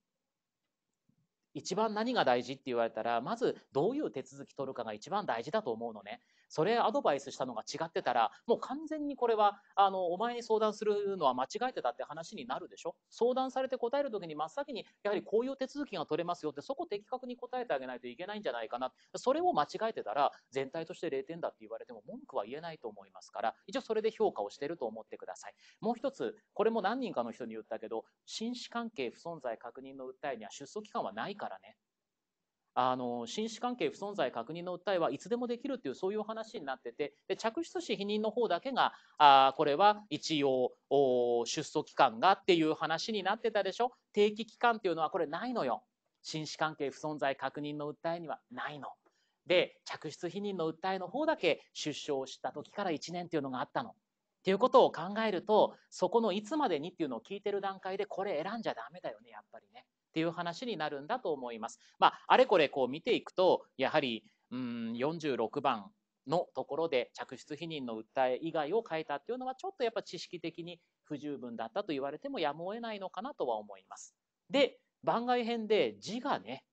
一番何が大事って言われたら、まずどういう手続き取るかが一番大事だと思うのね。それアドバイスしたのが違ってたら、もう完全にこれは、あの、お前に相談するのは間違えてたって話になるでしょ相談されて答える時に真っ先に、やはりこういう手続きが取れますよって、そこ的確に答えてあげないといけないんじゃないかな。それを間違えてたら、全体として0点だって言われても文句は言えないと思いますから、一応それで評価をしてると思ってください。もう一つ、これも何人かの人に言ったけど、紳士関係不存在確認の訴えには出訴期間はないからね、あの、紳士関係不存在確認の訴えはいつでもできるというそういう話になってて、で着出し否認の方だけが、あこれは一応出訴期間がっていう話になってたでしょ定期期間っていうのはこれないのよ。紳士関係不存在確認の訴えにはないの。で、着出否認の訴えの方だけ出生した時から1年っていうのがあったの。っていうことを考えると、そこのいつまでにっていうのを聞いてる段階でこれ選んじゃダメだよね、やっぱりね。っていう話になるんだと思います。まあ、あれこれこう見ていくとやはりうん46番のところで着出否認の訴え以外を書いたっていうのはちょっとやっぱ知識的に不十分だったと言われてもやむを得ないのかなとは思います。で番外編で字がね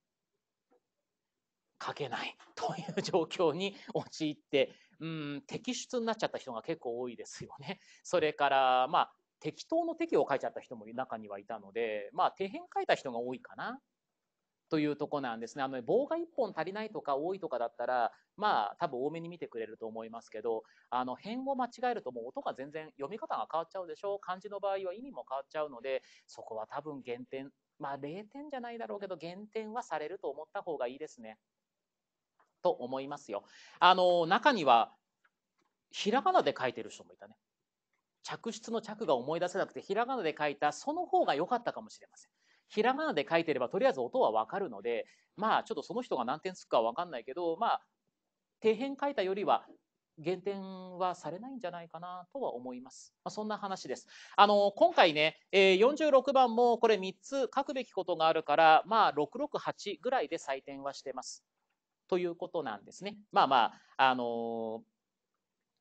書けないという状況に陥ってうん摘出になっちゃった人が結構多いですよね。それからまあ適当の適を書いちゃった人も中にはいたので、まあ、底辺書いた人が多いかなというとこなんですね。あの棒が1本足りないとか多いとかだったら、まあ、多分多めに見てくれると思いますけど、あの辺を間違えるともう音が全然読み方が変わっちゃうでしょう。漢字の場合は意味も変わっちゃうので、そこは多分減点、まあ0点じゃないだろうけど、減点はされると思った方がいいですね。と思いますよ。あの中にはひらがなで書いてる人もいたね。着出の着が思い出せなくてひらがなで書いたその方が良かったかもしれません。ひらがなで書いてればとりあえず音はわかるのでまあちょっとその人が何点つくかは分かんないけどまあ底辺書いたよりは減点はされないんじゃないかなとは思います。まあ、そんな話です。あの今回ね、え46番もこれ3つ書くべきことがあるから、まあ668ぐらいで採点はしてます。ということなんですね。まあまあ、あの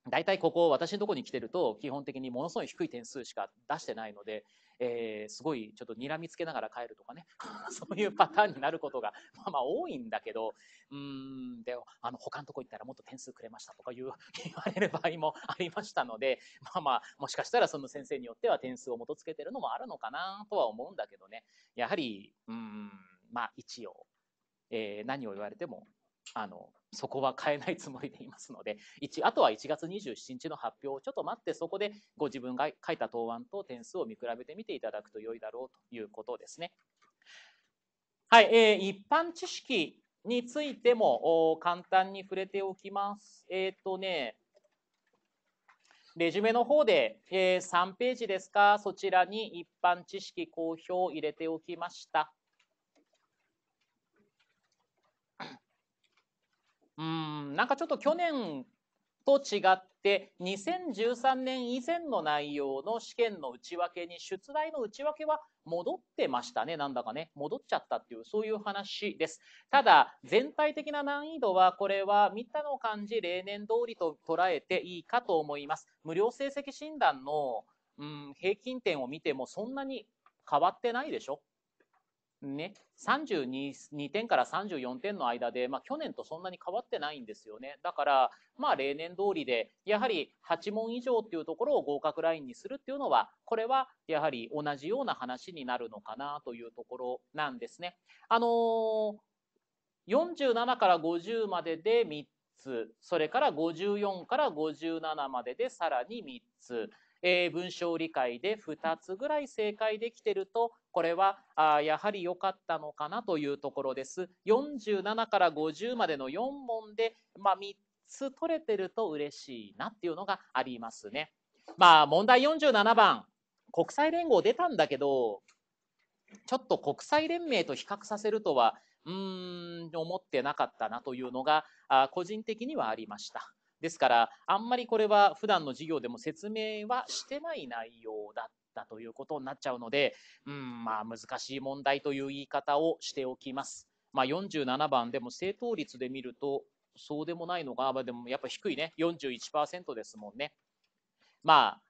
大体ここ私のところに来てると基本的にものすごい低い点数しか出してないので、えー、すごいちょっと睨みつけながら帰るとかね そういうパターンになることがまあまあ多いんだけどうんであの他のとこ行ったらもっと点数くれましたとか言われる場合もありましたので まあまあもしかしたらその先生によっては点数を元つけてるのもあるのかなとは思うんだけどねやはりうんまあ一応、えー、何を言われてもあのそこは変えないつもりでいますので、1、あとは1月27日の発表をちょっと待って、そこでご自分が書いた答案と点数を見比べてみていただくと良いだろうということですね。はい、えー、一般知識についても簡単に触れておきます。えっ、ー、とね、レジュメの方で、えー、3ページですか、そちらに一般知識公表を入れておきました。うんなんかちょっと去年と違って2013年以前の内容の試験の内訳に出題の内訳は戻ってましたねなんだかね戻っちゃったっていうそういう話ですただ全体的な難易度はこれは見たの感じ例年通りと捉えていいかと思います無料成績診断のうん平均点を見てもそんなに変わってないでしょね、32点から34点の間で、まあ、去年とそんなに変わってないんですよね。だから、まあ、例年通りで、やはり8問以上っていうところを合格ラインにするっていうのは、これはやはり同じような話になるのかなというところなんですね。あのー、47から50までで3つ、それから54から57まででさらに3つ。えー、文章理解で2つぐらい正解できてると、これはあやはり良かったのかなというところです。47から50までの4問で、まあ、3つ取れてると嬉しいなっていうのがありますね。まあ、問題47番、国際連合出たんだけど、ちょっと国際連盟と比較させるとは、うーん、思ってなかったなというのが、あ個人的にはありました。ですから、あんまりこれは普段の授業でも説明はしてない内容だったということになっちゃうので、うん、まあ難しい問題という言い方をしておきます。まあ、47番でも正答率で見ると、そうでもないのが、まあ、でもやっぱ低いね、41%ですもんね。まあ、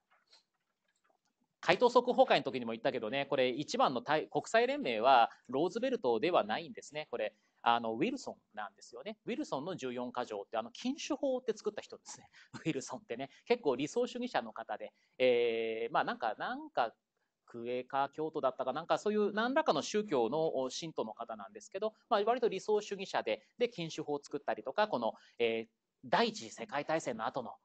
回答速報会の時にも言ったけどね、これ1番の国際連盟はローズベルトではないんですね、これ。あの、ウィルソンなんですよね。ウィルソンの14か条って、あの、禁酒法って作った人ですね。ウィルソンってね、結構理想主義者の方で、えー、まあなんか、なんか、クエカ教徒だったかなんかそういう何らかの宗教の信徒の方なんですけど、まあ、割と理想主義者で、で、禁酒法を作ったりとか、この、えー、第一次世界大戦の後の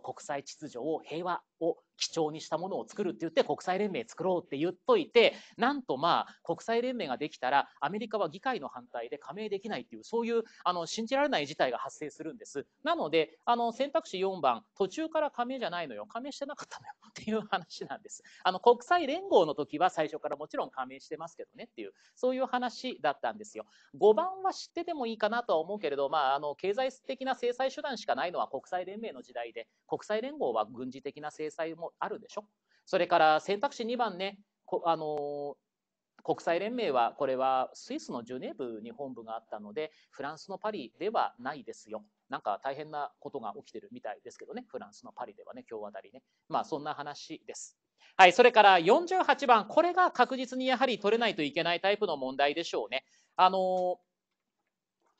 国際秩序を平和を貴重にしたものを作るって言って国際連盟作ろうって言っといてなんとまあ国際連盟ができたらアメリカは議会の反対で加盟できないっていうそういうあの信じられない事態が発生するんです。なのであの選択肢4番途中から加盟じゃないのよ加盟してなかったのよっていう話なんです。あの国際連合の時は最初からもちろん加盟してますけどねっていうそういう話だったんですよ。5番は知っててもいいかなとは思うけれど、まあ、あの経済的な制裁手段しかないのは国際連盟の時代で国際連合は軍事的な制裁もあるでしょ。それから選択肢2番ね、あの国際連盟はこれはスイスのジュネーブに本部があったのでフランスのパリではないですよ。なんか大変なことが起きてるみたいですけどねフランスのパリではね今日あたりねまあそんな話です。はい、それから48番これが確実にやはり取れないといけないタイプの問題でしょうね。あのー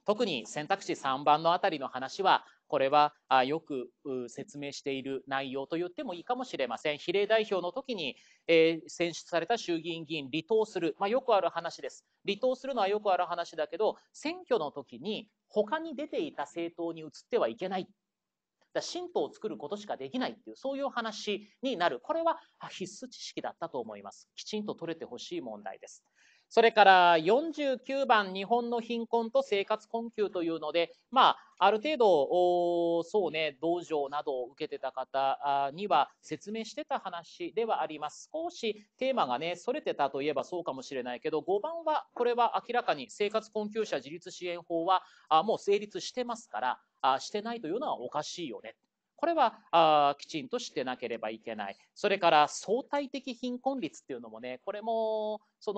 特に選択肢3番のあたりの話はこれはよく説明している内容と言ってもいいかもしれません比例代表の時に、選出された衆議院議員離党する、まあ、よくある話です離党するのはよくある話だけど選挙の時に他に出ていた政党に移ってはいけないだ党を作ることしかできないっていうそういう話になるこれは必須知識だったと思いますきちんと取れてほしい問題ですそれから49番、日本の貧困と生活困窮というので、まあ、ある程度、そうね、道場などを受けてた方には説明してた話ではあります。少しテーマがね、それてたといえばそうかもしれないけど、5番は、これは明らかに生活困窮者自立支援法は、あもう成立してますからあ、してないというのはおかしいよね。これはあきちんとしてなければいけない。それから相対的貧困率っていうのもね、これもそ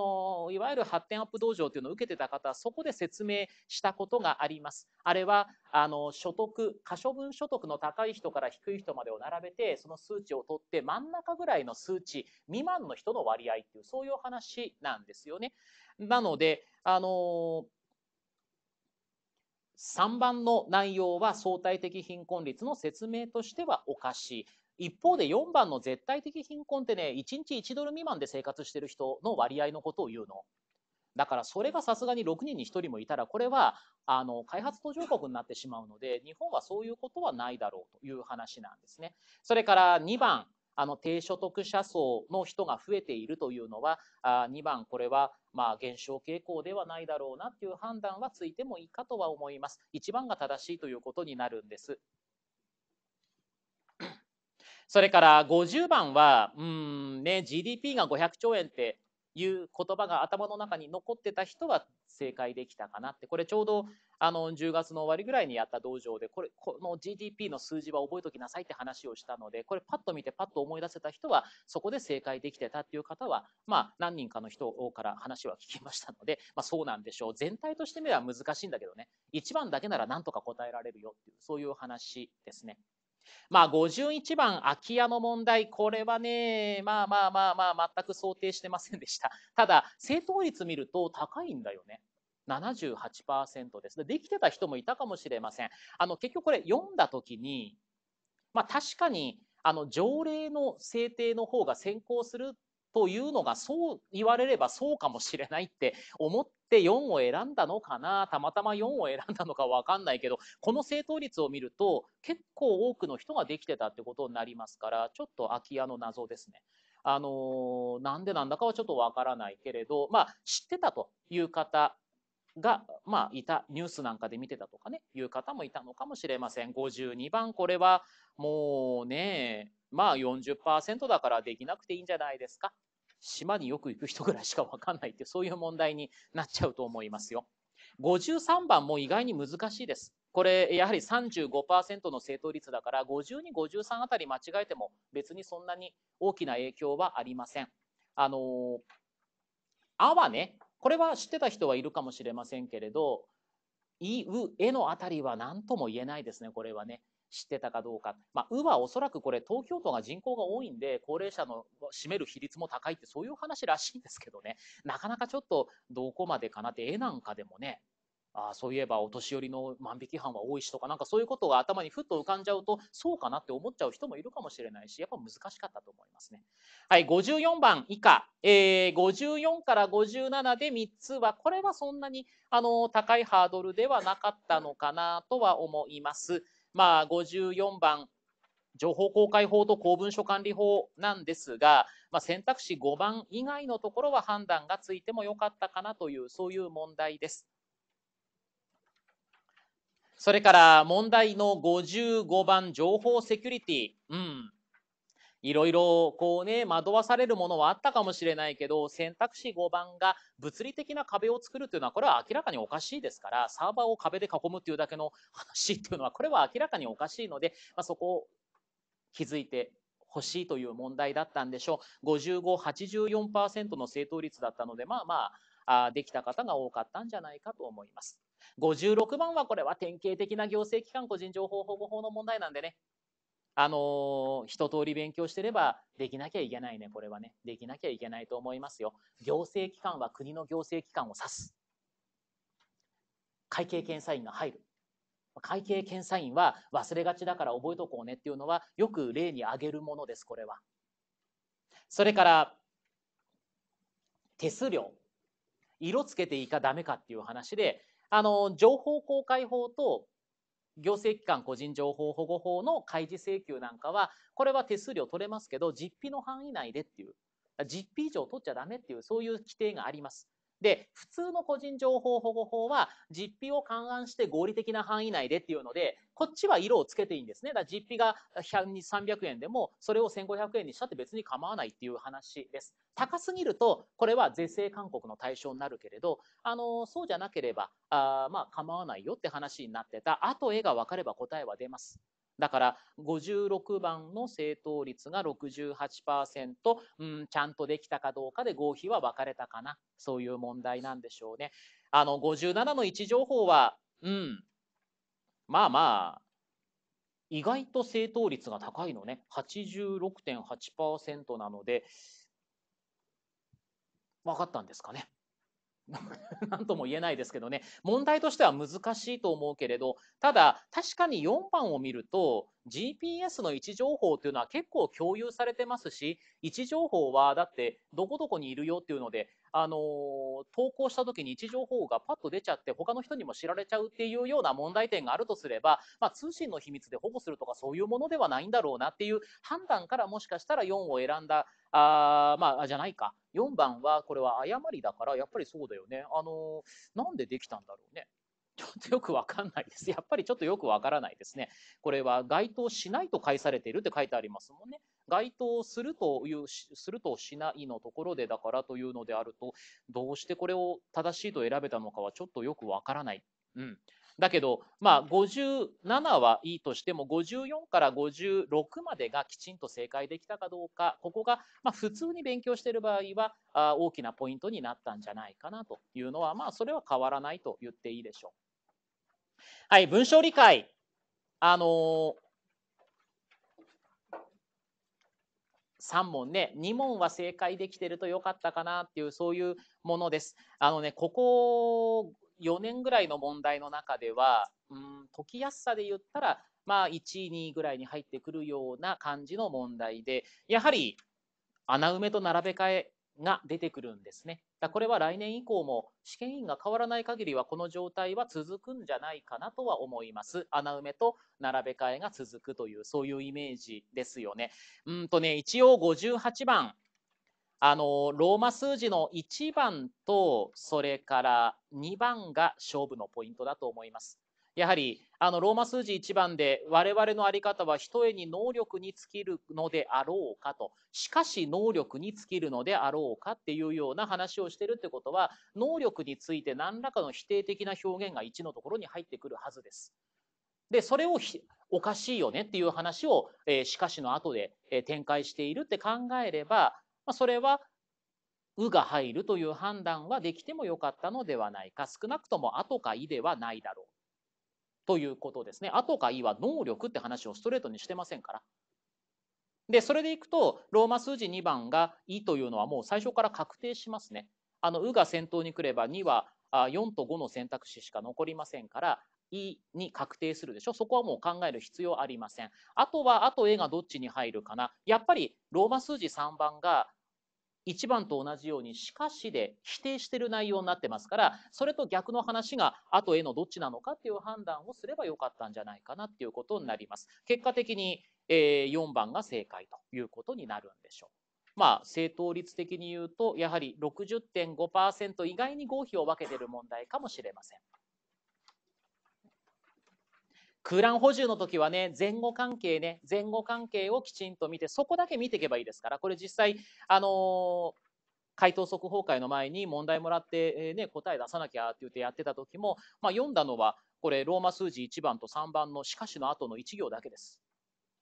のいわゆる発展アップ道場というのを受けてた方はそこで説明したことがあります。あれはあの所得可処分所得の高い人から低い人までを並べてその数値を取って真ん中ぐらいの数値未満の人の割合っていうそういう話なんですよね。なのであの3番の内容は相対的貧困率の説明としてはおかしい。一方で4番の絶対的貧困ってね、1日1ドル未満で生活してる人の割合のことを言うの。だからそれがさすがに6人に1人もいたら、これはあの開発途上国になってしまうので、日本はそういうことはないだろうという話なんですね。それから2番、あの低所得者層の人が増えているというのは、あ2番、これはまあ減少傾向ではないだろうなという判断はついてもいいかとは思います。1番が正しいということになるんです。それから50番は、うんね、GDP が500兆円っていう言葉が頭の中に残ってた人は正解できたかなってこれちょうどあの10月の終わりぐらいにやった道場でこれこの GDP の数字は覚えときなさいって話をしたのでこれパッと見てパッと思い出せた人はそこで正解できてたっていう方はまあ何人かの人から話は聞きましたのでまあ、そうなんでしょう全体としてみれば難しいんだけどね1番だけならなんとか答えられるよっていうそういう話ですね。まあ、51番、空き家の問題、これはね、まあまあまあまあ、全く想定してませんでした。ただ、正答率見ると高いんだよね。78%です。できてた人もいたかもしれません。あの結局これ読んだ時に、まあ、確かにあの条例の制定の方が先行するというのがそう言われればそうかもしれないって思って4を選んだのかなたまたま4を選んだのか分かんないけどこの正答率を見ると結構多くの人ができてたってことになりますからちょっと空き家の謎ですね。あのー、なんでなんだかはちょっとわからないけれど、まあ、知ってたという方が、まあ、いたニュースなんかで見てたとかねいう方もいたのかもしれません52番これはもうねまあ40%だからできなくていいんじゃないですか島によく行く人ぐらいしかわかんないって、そういう問題になっちゃうと思いますよ。53番も意外に難しいです。これ、やはり35%の正答率だから、52、53あたり間違えても別にそんなに大きな影響はありません。あのー、あはね、これは知ってた人はいるかもしれませんけれど、い、う、えのあたりは何とも言えないですね、これはね。知ってたかどうか。まあ、うはおそらくこれ、東京都が人口が多いんで、高齢者の占める比率も高いって、そういう話らしいんですけどね。なかなかちょっと、どこまでかなって、絵なんかでもね、ああ、そういえばお年寄りの万引き犯は多いしとか、なんかそういうことが頭にふっと浮かんじゃうと、そうかなって思っちゃう人もいるかもしれないし、やっぱ難しかったと思いますね。はい、54番以下、えー、54から57で3つは、これはそんなに、あの高いハードルではなかったのかなとは思います。まあ、54番、情報公開法と公文書管理法なんですが、まあ、選択肢5番以外のところは判断がついてもよかったかなという、そういう問題です。それから問題の55番情報セキュリティ。うん。いろいろこうね、惑わされるものはあったかもしれないけど、選択肢5番が物理的な壁を作るというのは、これは明らかにおかしいですから、サーバーを壁で囲むというだけの話というのは、これは明らかにおかしいので、まあ、そこを気づいて欲しいという問題だったんでしょう。55、84%の正答率だったので、まあまあ、あできた方が多かったんじゃないかと思います。56番はこれは典型的な行政機関個人情報保護法の問題なんでね。あのー、一通り勉強してればできなきゃいけないね、これはね。できなきゃいけないと思いますよ。行政機関は国の行政機関を指す。会計検査院が入る。会計検査院は忘れがちだから覚えとこうねっていうのはよく例に挙げるものです、これは。それから手数料。色つけていいかダメかっていう話であの情報公開法と行政機関個人情報保護法の開示請求なんかはこれは手数料取れますけど実費の範囲内でっていう実費以上取っちゃダメっていうそういう規定があります。で、普通の個人情報保護法は、実費を勘案して合理的な範囲内でっていうので、こっちは色をつけていいんですね。だから実費が300円でも、それを1500円にしたって別に構わないっていう話です。高すぎると、これは是正勧告の対象になるけれど、あの、そうじゃなければ、あまあ構わないよって話になってた、後絵が分かれば答えは出ます。だから56番の正答率が68%、うん、ちゃんとできたかどうかで合否は分かれたかなそういう問題なんでしょうね。あの57の位置情報は、うん、まあまあ意外と正答率が高いのね86.8%なので分かったんですかね。何 とも言えないですけどね問題としては難しいと思うけれどただ確かに4番を見ると GPS の位置情報というのは結構共有されてますし位置情報はだってどこどこにいるよっていうのであの投稿した時に位置情報がパッと出ちゃって他の人にも知られちゃうっていうような問題点があるとすれば、まあ、通信の秘密で保護するとかそういうものではないんだろうなっていう判断からもしかしたら4を選んだあまあじゃないか4番はこれは誤りだからやっぱりそうだよね、あのなんでできたんだろうね。ちょっとよくわかんないです。やっぱりちょっとよくわからないですね。これは該当しないと返されているって書いてありますもんね。該当するという、するとしないのところでだからというのであると、どうしてこれを正しいと選べたのかはちょっとよくわからない。うん。だけど、まあ、57はいいとしても54から56までがきちんと正解できたかどうかここが、まあ、普通に勉強している場合はあ大きなポイントになったんじゃないかなというのは、まあ、それは変わらないと言っていいでしょう。はい、文章理解、あの3問ね、2問は正解できてるとよかったかなっていう、そういうものです。あのね、ここ4年ぐらいの問題の中では、うん、解きやすさで言ったら、まあ、1位、2位ぐらいに入ってくるような感じの問題で、やはり穴埋めと並べ替えが出てくるんですね。だこれは来年以降も試験員が変わらない限りはこの状態は続くんじゃないかなとは思います。穴埋めと並べ替えが続くという、そういうイメージですよね。うんとね、一応58番。あのローマ数字の1番とそれから2番が勝負のポイントだと思います。やはりあのローマ数字1番で我々の在り方は人へに能力に尽きるのであろうかとしかし能力に尽きるのであろうかっていうような話をしてるってことは能力について何らかの否定的な表現が1のところに入ってくるはずです。でそれをおかしいよねっていう話を、えー、しかしの後で、えー、展開しているって考えれば、まあ、それは「う」が入るという判断はできてもよかったのではないか少なくとも「あ」とか「い」ではないだろう。ということですね。あとかいは能力って話をストレートにしてませんから。で、それでいくと、ローマ数字2番がいというのはもう最初から確定しますね。あの、うが先頭に来れば2は4と5の選択肢しか残りませんから、いに確定するでしょ。そこはもう考える必要ありません。あとは、あと絵がどっちに入るかな。やっぱりローマ数字3番が1番と同じように「しかし」で否定してる内容になってますからそれと逆の話が「あ」と「のどっちなのかっていう判断をすればよかったんじゃないかなっていうことになります。結果的に4番が正解ということになるんでしょう。まあ、正答率的に言うとやはり60.5%以外に合否を分けてる問題かもしれません。空欄補充の時はね、前後関係ね、前後関係をきちんと見て、そこだけ見ていけばいいですから、これ実際、あのー回答速報会の前に問題もらって、えー、ね、答え出さなきゃって言ってやってた時も、まあ、読んだのはこれローマ数字1番と3番の「しかし」の後の1行だけです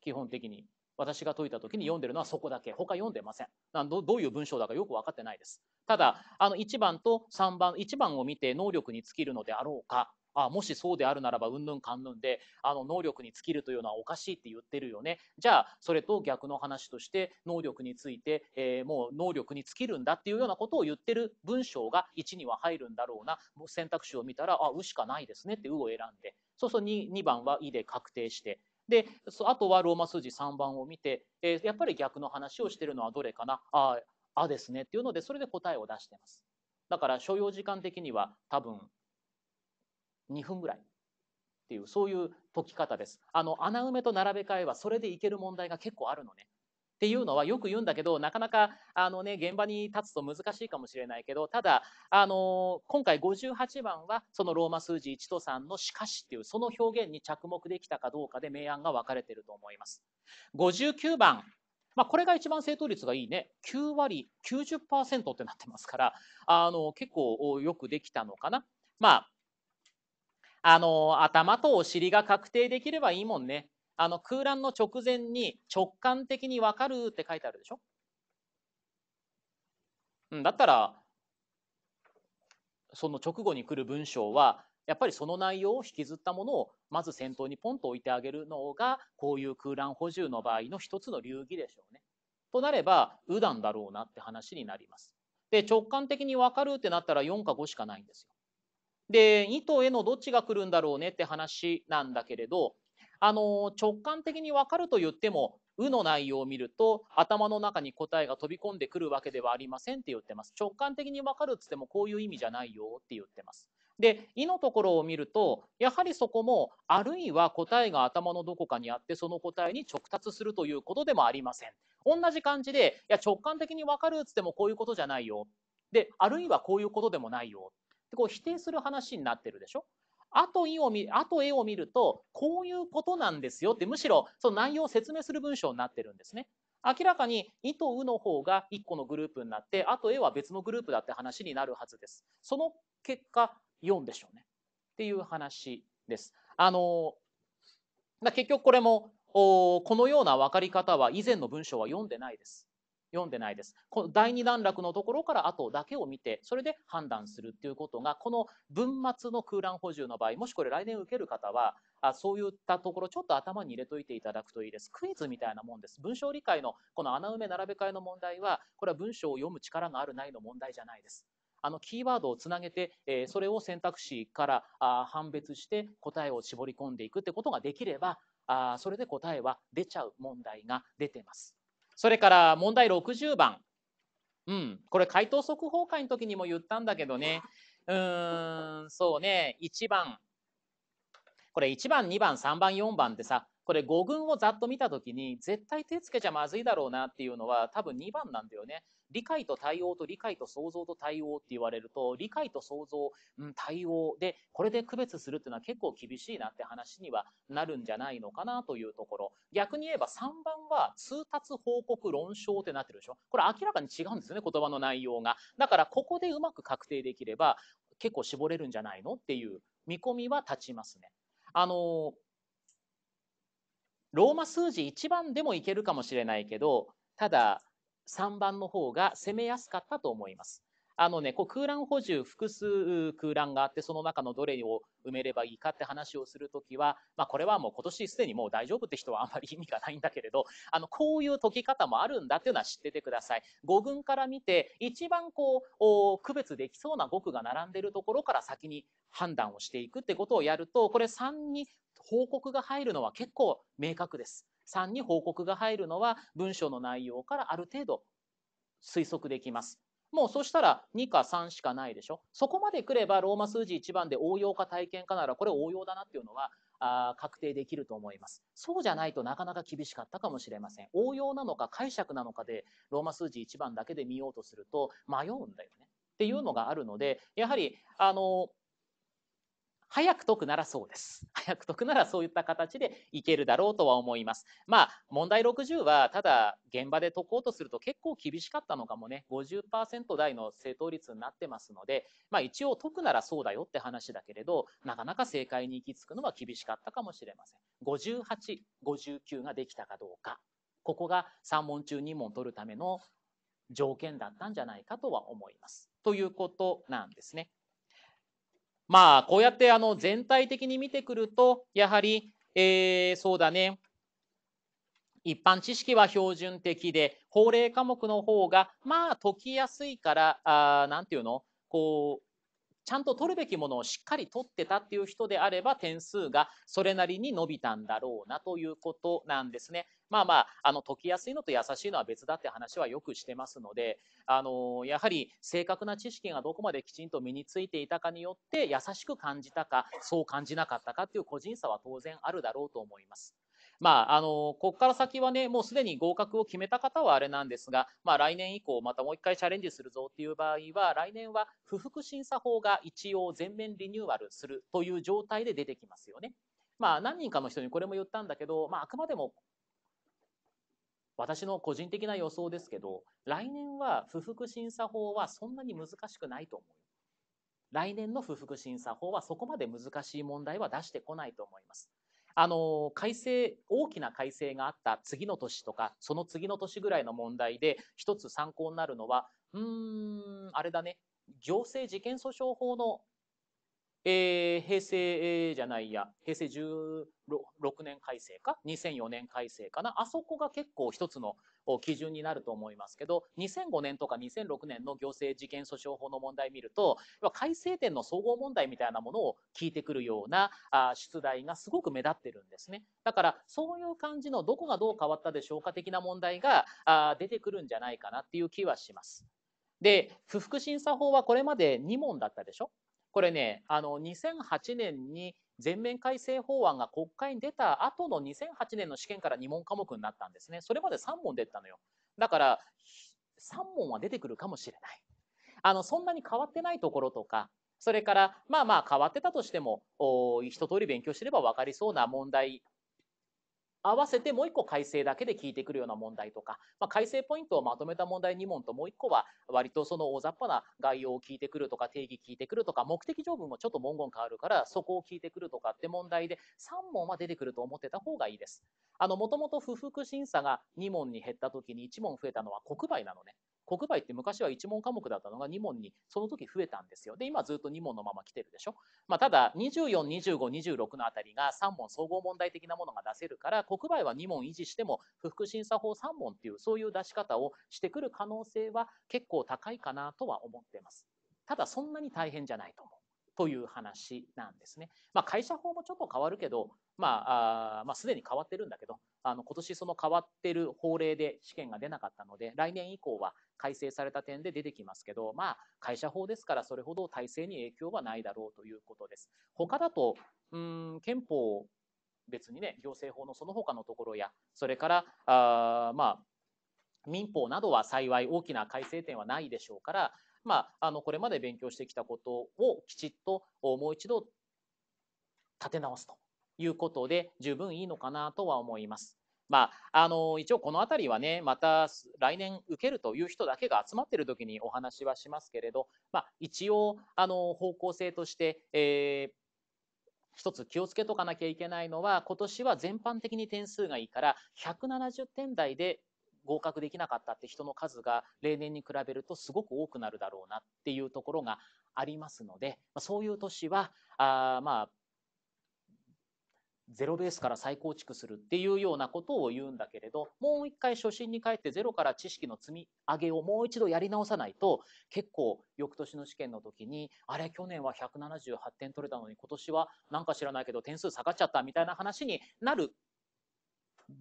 基本的に私が解いた時に読んでるのはそこだけ他読んでませんなどどういう文章だかよく分かってないですただあの1番と3番1番を見て能力に尽きるのであろうかあもしそうであるならばうんぬんかんぬんであの能力に尽きるというのはおかしいって言ってるよねじゃあそれと逆の話として能力について、えー、もう能力に尽きるんだっていうようなことを言ってる文章が1には入るんだろうな選択肢を見たらあ「う」しかないですねって「う」を選んでそうすると 2, 2番は「い」で確定して。であとはローマ数字3番を見て、えー、やっぱり逆の話をしてるのはどれかなああですねっていうのでそれで答えを出してますだから所要時間的には多分2分ぐらいっていうそういう解き方です。あの穴埋めと並べ替えはそれでいける問題が結構あるのね。っていうのはよく言うんだけどなかなかあの、ね、現場に立つと難しいかもしれないけどただ、あの今回58番はそのローマ数字1と3の「しかし」っていうその表現に着目できたかどうかで明暗が分かれてると思います。59番まあ、これが一番正答率がいいね9割90%ってなってますからあの結構よくできたのかな。まああの頭とお尻が確定できればいいもんね。あの空欄の直前に直感的に分かるって書いてあるでしょ。うん、だったらその直後に来る文章はやっぱりその内容を引きずったものをまず先頭にポンと置いてあげるのがこういう空欄補充の場合の一つの流儀でしょうね。となれば右んだろうなって話になります。で直感的に分かるってなったら4か5しかないんですよ。で2頭へのどっちが来るんだろうねって話なんだけれどあの直感的に分かると言っても「う」の内容を見ると頭の中に答えが飛び込んでくるわけではありませんって言ってます直感的に分かるっつってもこういう意味じゃないよって言ってます。で「い」のところを見るとやはりそこもあるいは答えが頭のどこかにあってその答えに直達するということでもありません。同じ感じで「いや直感的に分かる」っつってもこういうことじゃないよ。であるいはこういうことでもないよってこう否定する話になってるでしょ後を見絵を見るとこういうことなんですよってむしろその内容を説明する文章になってるんですね。明らかに「い」と「う」の方が1個のグループになってあと「え」は別のグループだって話になるはずです。その結果4でしょうねっていう話です。あの結局これもこのような分かり方は以前の文章は読んでないです。読んでないです。この第二段落のところから後だけを見て、それで判断するっていうことが、この文末の空欄補充の場合、もしこれ来年受ける方は、あそういったところちょっと頭に入れといていただくといいです。クイズみたいなもんです。文章理解のこの穴埋め並べ替えの問題は、これは文章を読む力があるないの問題じゃないです。あのキーワードをつなげて、えそれを選択肢からあ判別して答えを絞り込んでいくってことができれば、あそれで答えは出ちゃう問題が出てます。それから問題60番。うん、これ回答速報会の時にも言ったんだけどね。うーん、そうね、1番。これ1番、2番、3番、4番ってさ、これ5群をざっと見た時に絶対手つけちゃまずいだろうなっていうのは多分2番なんだよね。理解と対応と理解と想像と対応って言われると、理解と想像、うん、対応で、これで区別するっていうのは結構厳しいなって話にはなるんじゃないのかなというところ。逆に言えば3番は通達報告論証ってなってるでしょこれ明らかに違うんですよね、言葉の内容が。だからここでうまく確定できれば、結構絞れるんじゃないのっていう見込みは立ちますね。あのローマ数字1番でもいけるかもしれないけどただ3番の方が攻めやすかったと思います。あのね、こう空欄補充、複数空欄があって、その中のどれを埋めればいいかって話をするときは、まあ、これはもう今年すでにもう大丈夫って人はあんまり意味がないんだけれど、あの、こういう解き方もあるんだっていうのは知っててください。5群から見て、一番こう、区別できそうな5句が並んでるところから先に判断をしていくってことをやると、これ3に報告が入るのは結構明確です。3に報告が入るのは文章の内容からある程度推測できます。もうそしたら2か3しかないでしょ。そこまでくればローマ数字1番で応用か体験かならこれ応用だなっていうのはあ確定できると思います。そうじゃないとなかなか厳しかったかもしれません。応用なのか解釈なのかでローマ数字1番だけで見ようとすると迷うんだよね。っていうのがあるのでやはりあの早く解くならそうです。早く解くならそういった形でいけるだろうとは思います。まあ、問題60は、ただ現場で解こうとすると結構厳しかったのかもね、50%台の正答率になってますので、まあ一応解くならそうだよって話だけれど、なかなか正解に行き着くのは厳しかったかもしれません。58、59ができたかどうか。ここが3問中2問取るための条件だったんじゃないかとは思います。ということなんですね。まあ、こうやってあの全体的に見てくると、やはり、えー、そうだね、一般知識は標準的で、法令科目の方が、まあ、解きやすいから、あなんていうのこう、ちゃんと取るべきものをしっかり取ってたっていう人であれば点数がそれなりに伸びたんだろうなということなんですね。まあまあ、あの解きやすいのと優しいのは別だって話はよくしてますので、あのやはり正確な知識がどこまできちんと身についていたかによって優しく感じたかそう感じなかったかっていう個人差は当然あるだろうと思います。まあ、あの、ここから先はね、もうすでに合格を決めた方はあれなんですが、まあ、来年以降、またもう一回チャレンジするぞっていう場合は、来年は不服審査法が一応全面リニューアルするという状態で出てきますよね。まあ、何人かの人にこれも言ったんだけど、まあ、あくまでも私の個人的な予想ですけど、来年は不服審査法はそんなに難しくないと思う。来年の不服審査法はそこまで難しい問題は出してこないと思います。あの改正大きな改正があった次の年とかその次の年ぐらいの問題で一つ参考になるのはうんあれだね行政事件訴訟法の、えー、平成じゃないや平成16年改正か2004年改正かなあそこが結構一つの基準になると思いますけど2005年とか2006年の行政事件訴訟法の問題を見ると改正点の総合問題みたいなものを聞いてくるような出題がすごく目立ってるんですねだからそういう感じのどこがどう変わったでしょうか的な問題が出てくるんじゃないかなっていう気はします。で不服審査法はこれまで2問だったでしょこれねあの2008年に全面改正法案が国会に出た後の2008年の試験から2問科目になったんですね。それまで3問出たのよ。だから、3問は出てくるかもしれない。あの、そんなに変わってないところとか、それから、まあまあ変わってたとしても、一通り勉強してれば分かりそうな問題合わせてもう一個改正だけで聞いてくるような問題とか、まあ、改正ポイントをまとめた問題2問ともう1個は割とその大雑把な概要を聞いてくるとか定義聞いてくるとか目的条文もちょっと文言変わるからそこを聞いてくるとかって問題で3問は出てくると思ってた方がいいです。もともと不服審査が2問に減った時に1問増えたのは国売なのね。国売って昔は1問科目だったのが2問にその時増えたんですよ。で、今ずっと2問のまま来てるでしょ。まあ、ただ、24、25、26のあたりが3問総合問題的なものが出せるから、国売は2問維持しても、不服審査法3問っていう、そういう出し方をしてくる可能性は結構高いかなとは思ってます。ただ、そんなに大変じゃないと。という話なんですね。まあ、会社法もちょっと変わるけど、まあ、まあ、すでに変わってるんだけど、あの今年その変わってる法令で試験が出なかったので、来年以降は改正された点で出てきますけど、まあ、会社法ですからそれほど体制に影響はないだろうということです。他だと、うん、憲法別にね、行政法のその他のところや、それから、あまあ、民法などは幸い大きな改正点はないでしょうから、まあ、あのこれまで勉強してきたことをきちっともう一度立て直すということで十分いいのかなとは思います。まあ、あの一応この辺りはねまた来年受けるという人だけが集まっている時にお話はしますけれど、まあ、一応あの方向性として、えー一つ気をつけとかなきゃいけないのは今年は全般的に点数がいいから170点台で合格できなかったって人の数が例年に比べるとすごく多くなるだろうなっていうところがありますので、まそういう年はあまあゼロベースから再構築するっていうようなことを言うんだけれどもう一回初心に帰ってゼロから知識の積み上げをもう一度やり直さないと結構翌年の試験の時にあれ去年は178点取れたのに今年はなんか知らないけど点数下がっちゃったみたいな話になる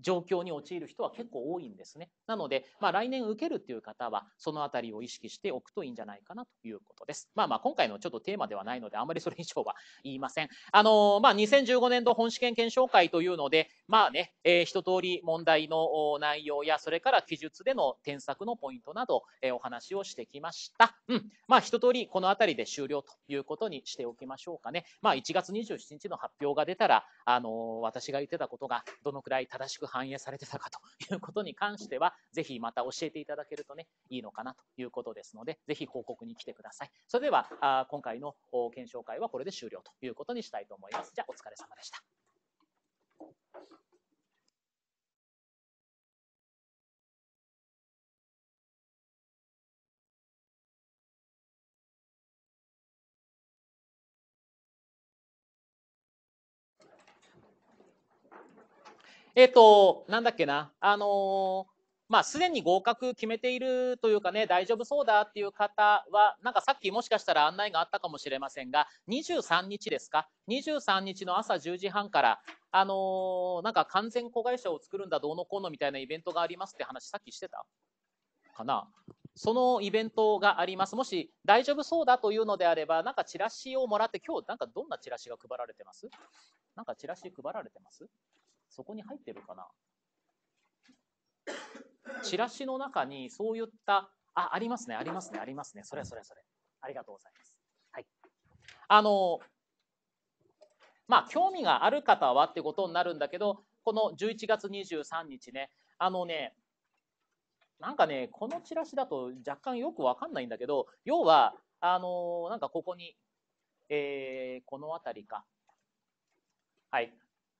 状況に陥る人は結構多いんですね。なので、まあ、来年受けるっていう方は、そのあたりを意識しておくといいんじゃないかなということです。まあまあ、今回のちょっとテーマではないので、あまりそれ以上は言いません。あのー、まあ、2015年度本試験検証会というので、まあね、えー、一通り問題の内容や、それから記述での添削のポイントなど、えー、お話をしてきました。うん。まあ、一通りこの辺りで終了ということにしておきましょうかね。まあ、1月27日の発表が出たら、あのー、私が言ってたことがどのくらい正しく反映されてたかということに関しては、ぜひまた教えていただけるとね、いいのかなということですので、ぜひ報告に来てください。それでは、あ今回の検証会はこれで終了ということにしたいと思います。じゃあ、お疲れ様でした。えっ、ー、と、なんだっけな、あのまあ、すでに合格決めているというかね、大丈夫そうだっていう方は、なんかさっきもしかしたら案内があったかもしれませんが、23日ですか、23日の朝10時半から、あのなんか完全子会社を作るんだ、どうのこうのみたいなイベントがありますって話、さっきしてたかな。そのイベントがあります。もし大丈夫そうだというのであれば、なんかチラシをもらって、今日なんかどんなチラシが配られてますなんかチラシ配られてますそこに入ってるかな チラシの中にそういった、あ、ありますね、ありますね、ありますね。それそれそれ。ありがとうございます。はい。あの、まあ、興味がある方はってことになるんだけど、この11月23日ね、あのね、なんかね、このチラシだと若干よくわかんないんだけど、要は、あのなんかここに、えー、この辺りか。はい。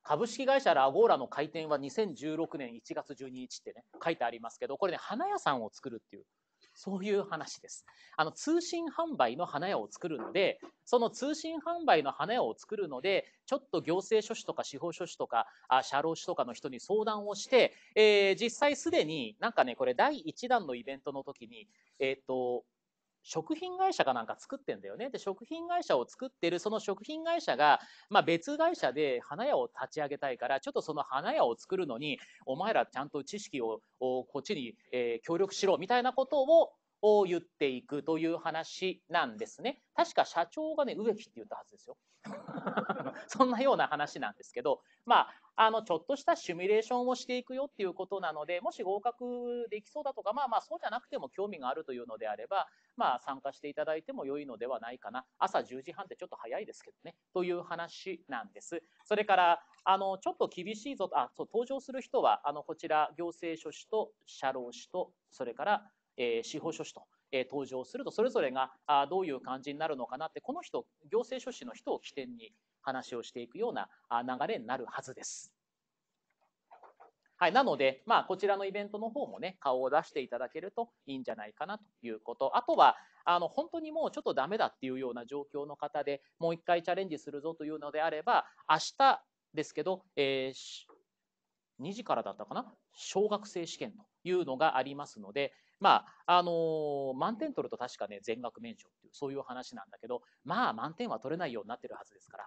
株式会社ラゴーラの開店は2016年1月12日ってね、書いてありますけど、これね、花屋さんを作るっていう、そういう話です。あの、通信販売の花屋を作るので、その通信販売の花屋を作るので、ちょっと行政書士とか司法書士とか、あ社労士とかの人に相談をして、えー、実際すでになんかね、これ第1弾のイベントの時に、えっ、と、食品会社かなんか作ってんだよね。で、食品会社を作ってる、その食品会社が、まあ、別会社で花屋を立ち上げたいから、ちょっとその花屋を作るのに、お前らちゃんと知識を、こっちに、えー、協力しろ、みたいなことをを言っていくという話なんですね。確か社長がね、植木って言ったはずですよ。そんなような話なんですけど、まあ、あの、ちょっとしたシミュレーションをしていくよっていうことなので、もし合格できそうだとか、まあまあ、そうじゃなくても興味があるというのであれば、まあ、参加していただいても良いのではないかな。朝10時半ってちょっと早いですけどね、という話なんです。それから、あの、ちょっと厳しいぞ、あ、そう、登場する人は、あの、こちら、行政書士と社労士と、それから、え司法書士と、え登場するとそれぞれがあどういう感じになるのかなってこの人行政書士の人を起点に話をしていくような流れになるはずです。はい、なので、まあ、こちらのイベントの方もね顔を出していただけるといいんじゃないかなということあとはあの本当にもうちょっとダメだっていうような状況の方でもう一回チャレンジするぞというのであれば明日ですけど、えー、2時からだったかな小学生試験というのがありますので、まあ、あのー、満点取ると確かね、全額免除っていう、そういう話なんだけど、まあ、満点は取れないようになってるはずですから。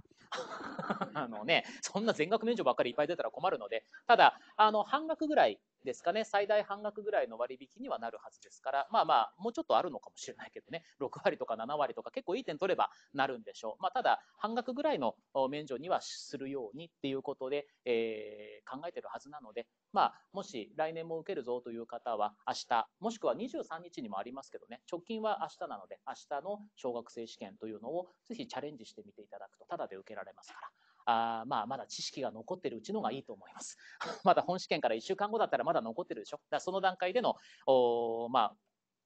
あのね、そんな全額免除ばっかりいっぱい出たら困るので、ただ、あの、半額ぐらいですかね、最大半額ぐらいの割引にはなるはずですから、まあまあ、もうちょっとあるのかもしれないけどね、6 割とか7割とか結構いい点取ればなるんでしょう。まあ、ただ、半額ぐらいの免除にはするようにっていうことで、えー、考えてるはずなので、まあ、もし来年も受けるぞという方は明日、もしくは23日にもありますけどね、直近は明日なので、明日の小学生試験というのをぜひチャレンジしてみていただくと、ただで受けられますから。あまあ、まだ知識が残ってるうちのがいいと思います。まだ本試験から1週間後だったらまだ残ってるでしょ。だその段階での、おまあ、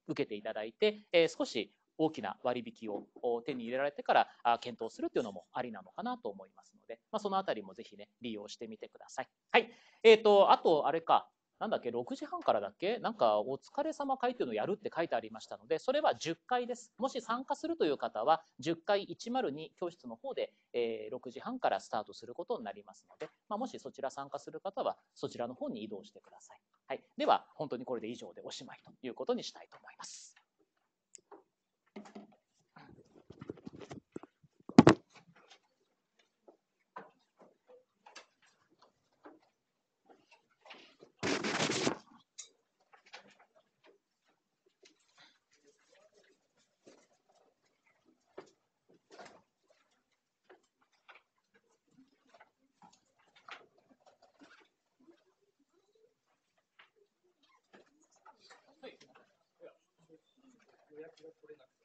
受けていただいて、えー、少し大きな割引を手に入れられてから検討するというのもありなのかなと思いますので、まあ、そのあたりもぜひね、利用してみてください。はい。えっ、ー、と、あと、あれか、なんだっけ、6時半からだっけなんか、お疲れ様会というのをやるって書いてありましたので、それは10回です。もし参加するという方は、10回102教室の方で、えー、6時半からスタートすることになりますので、まあ、もしそちら参加する方は、そちらの方に移動してください。はい。では、本当にこれで以上でおしまいということにしたいと思います。voy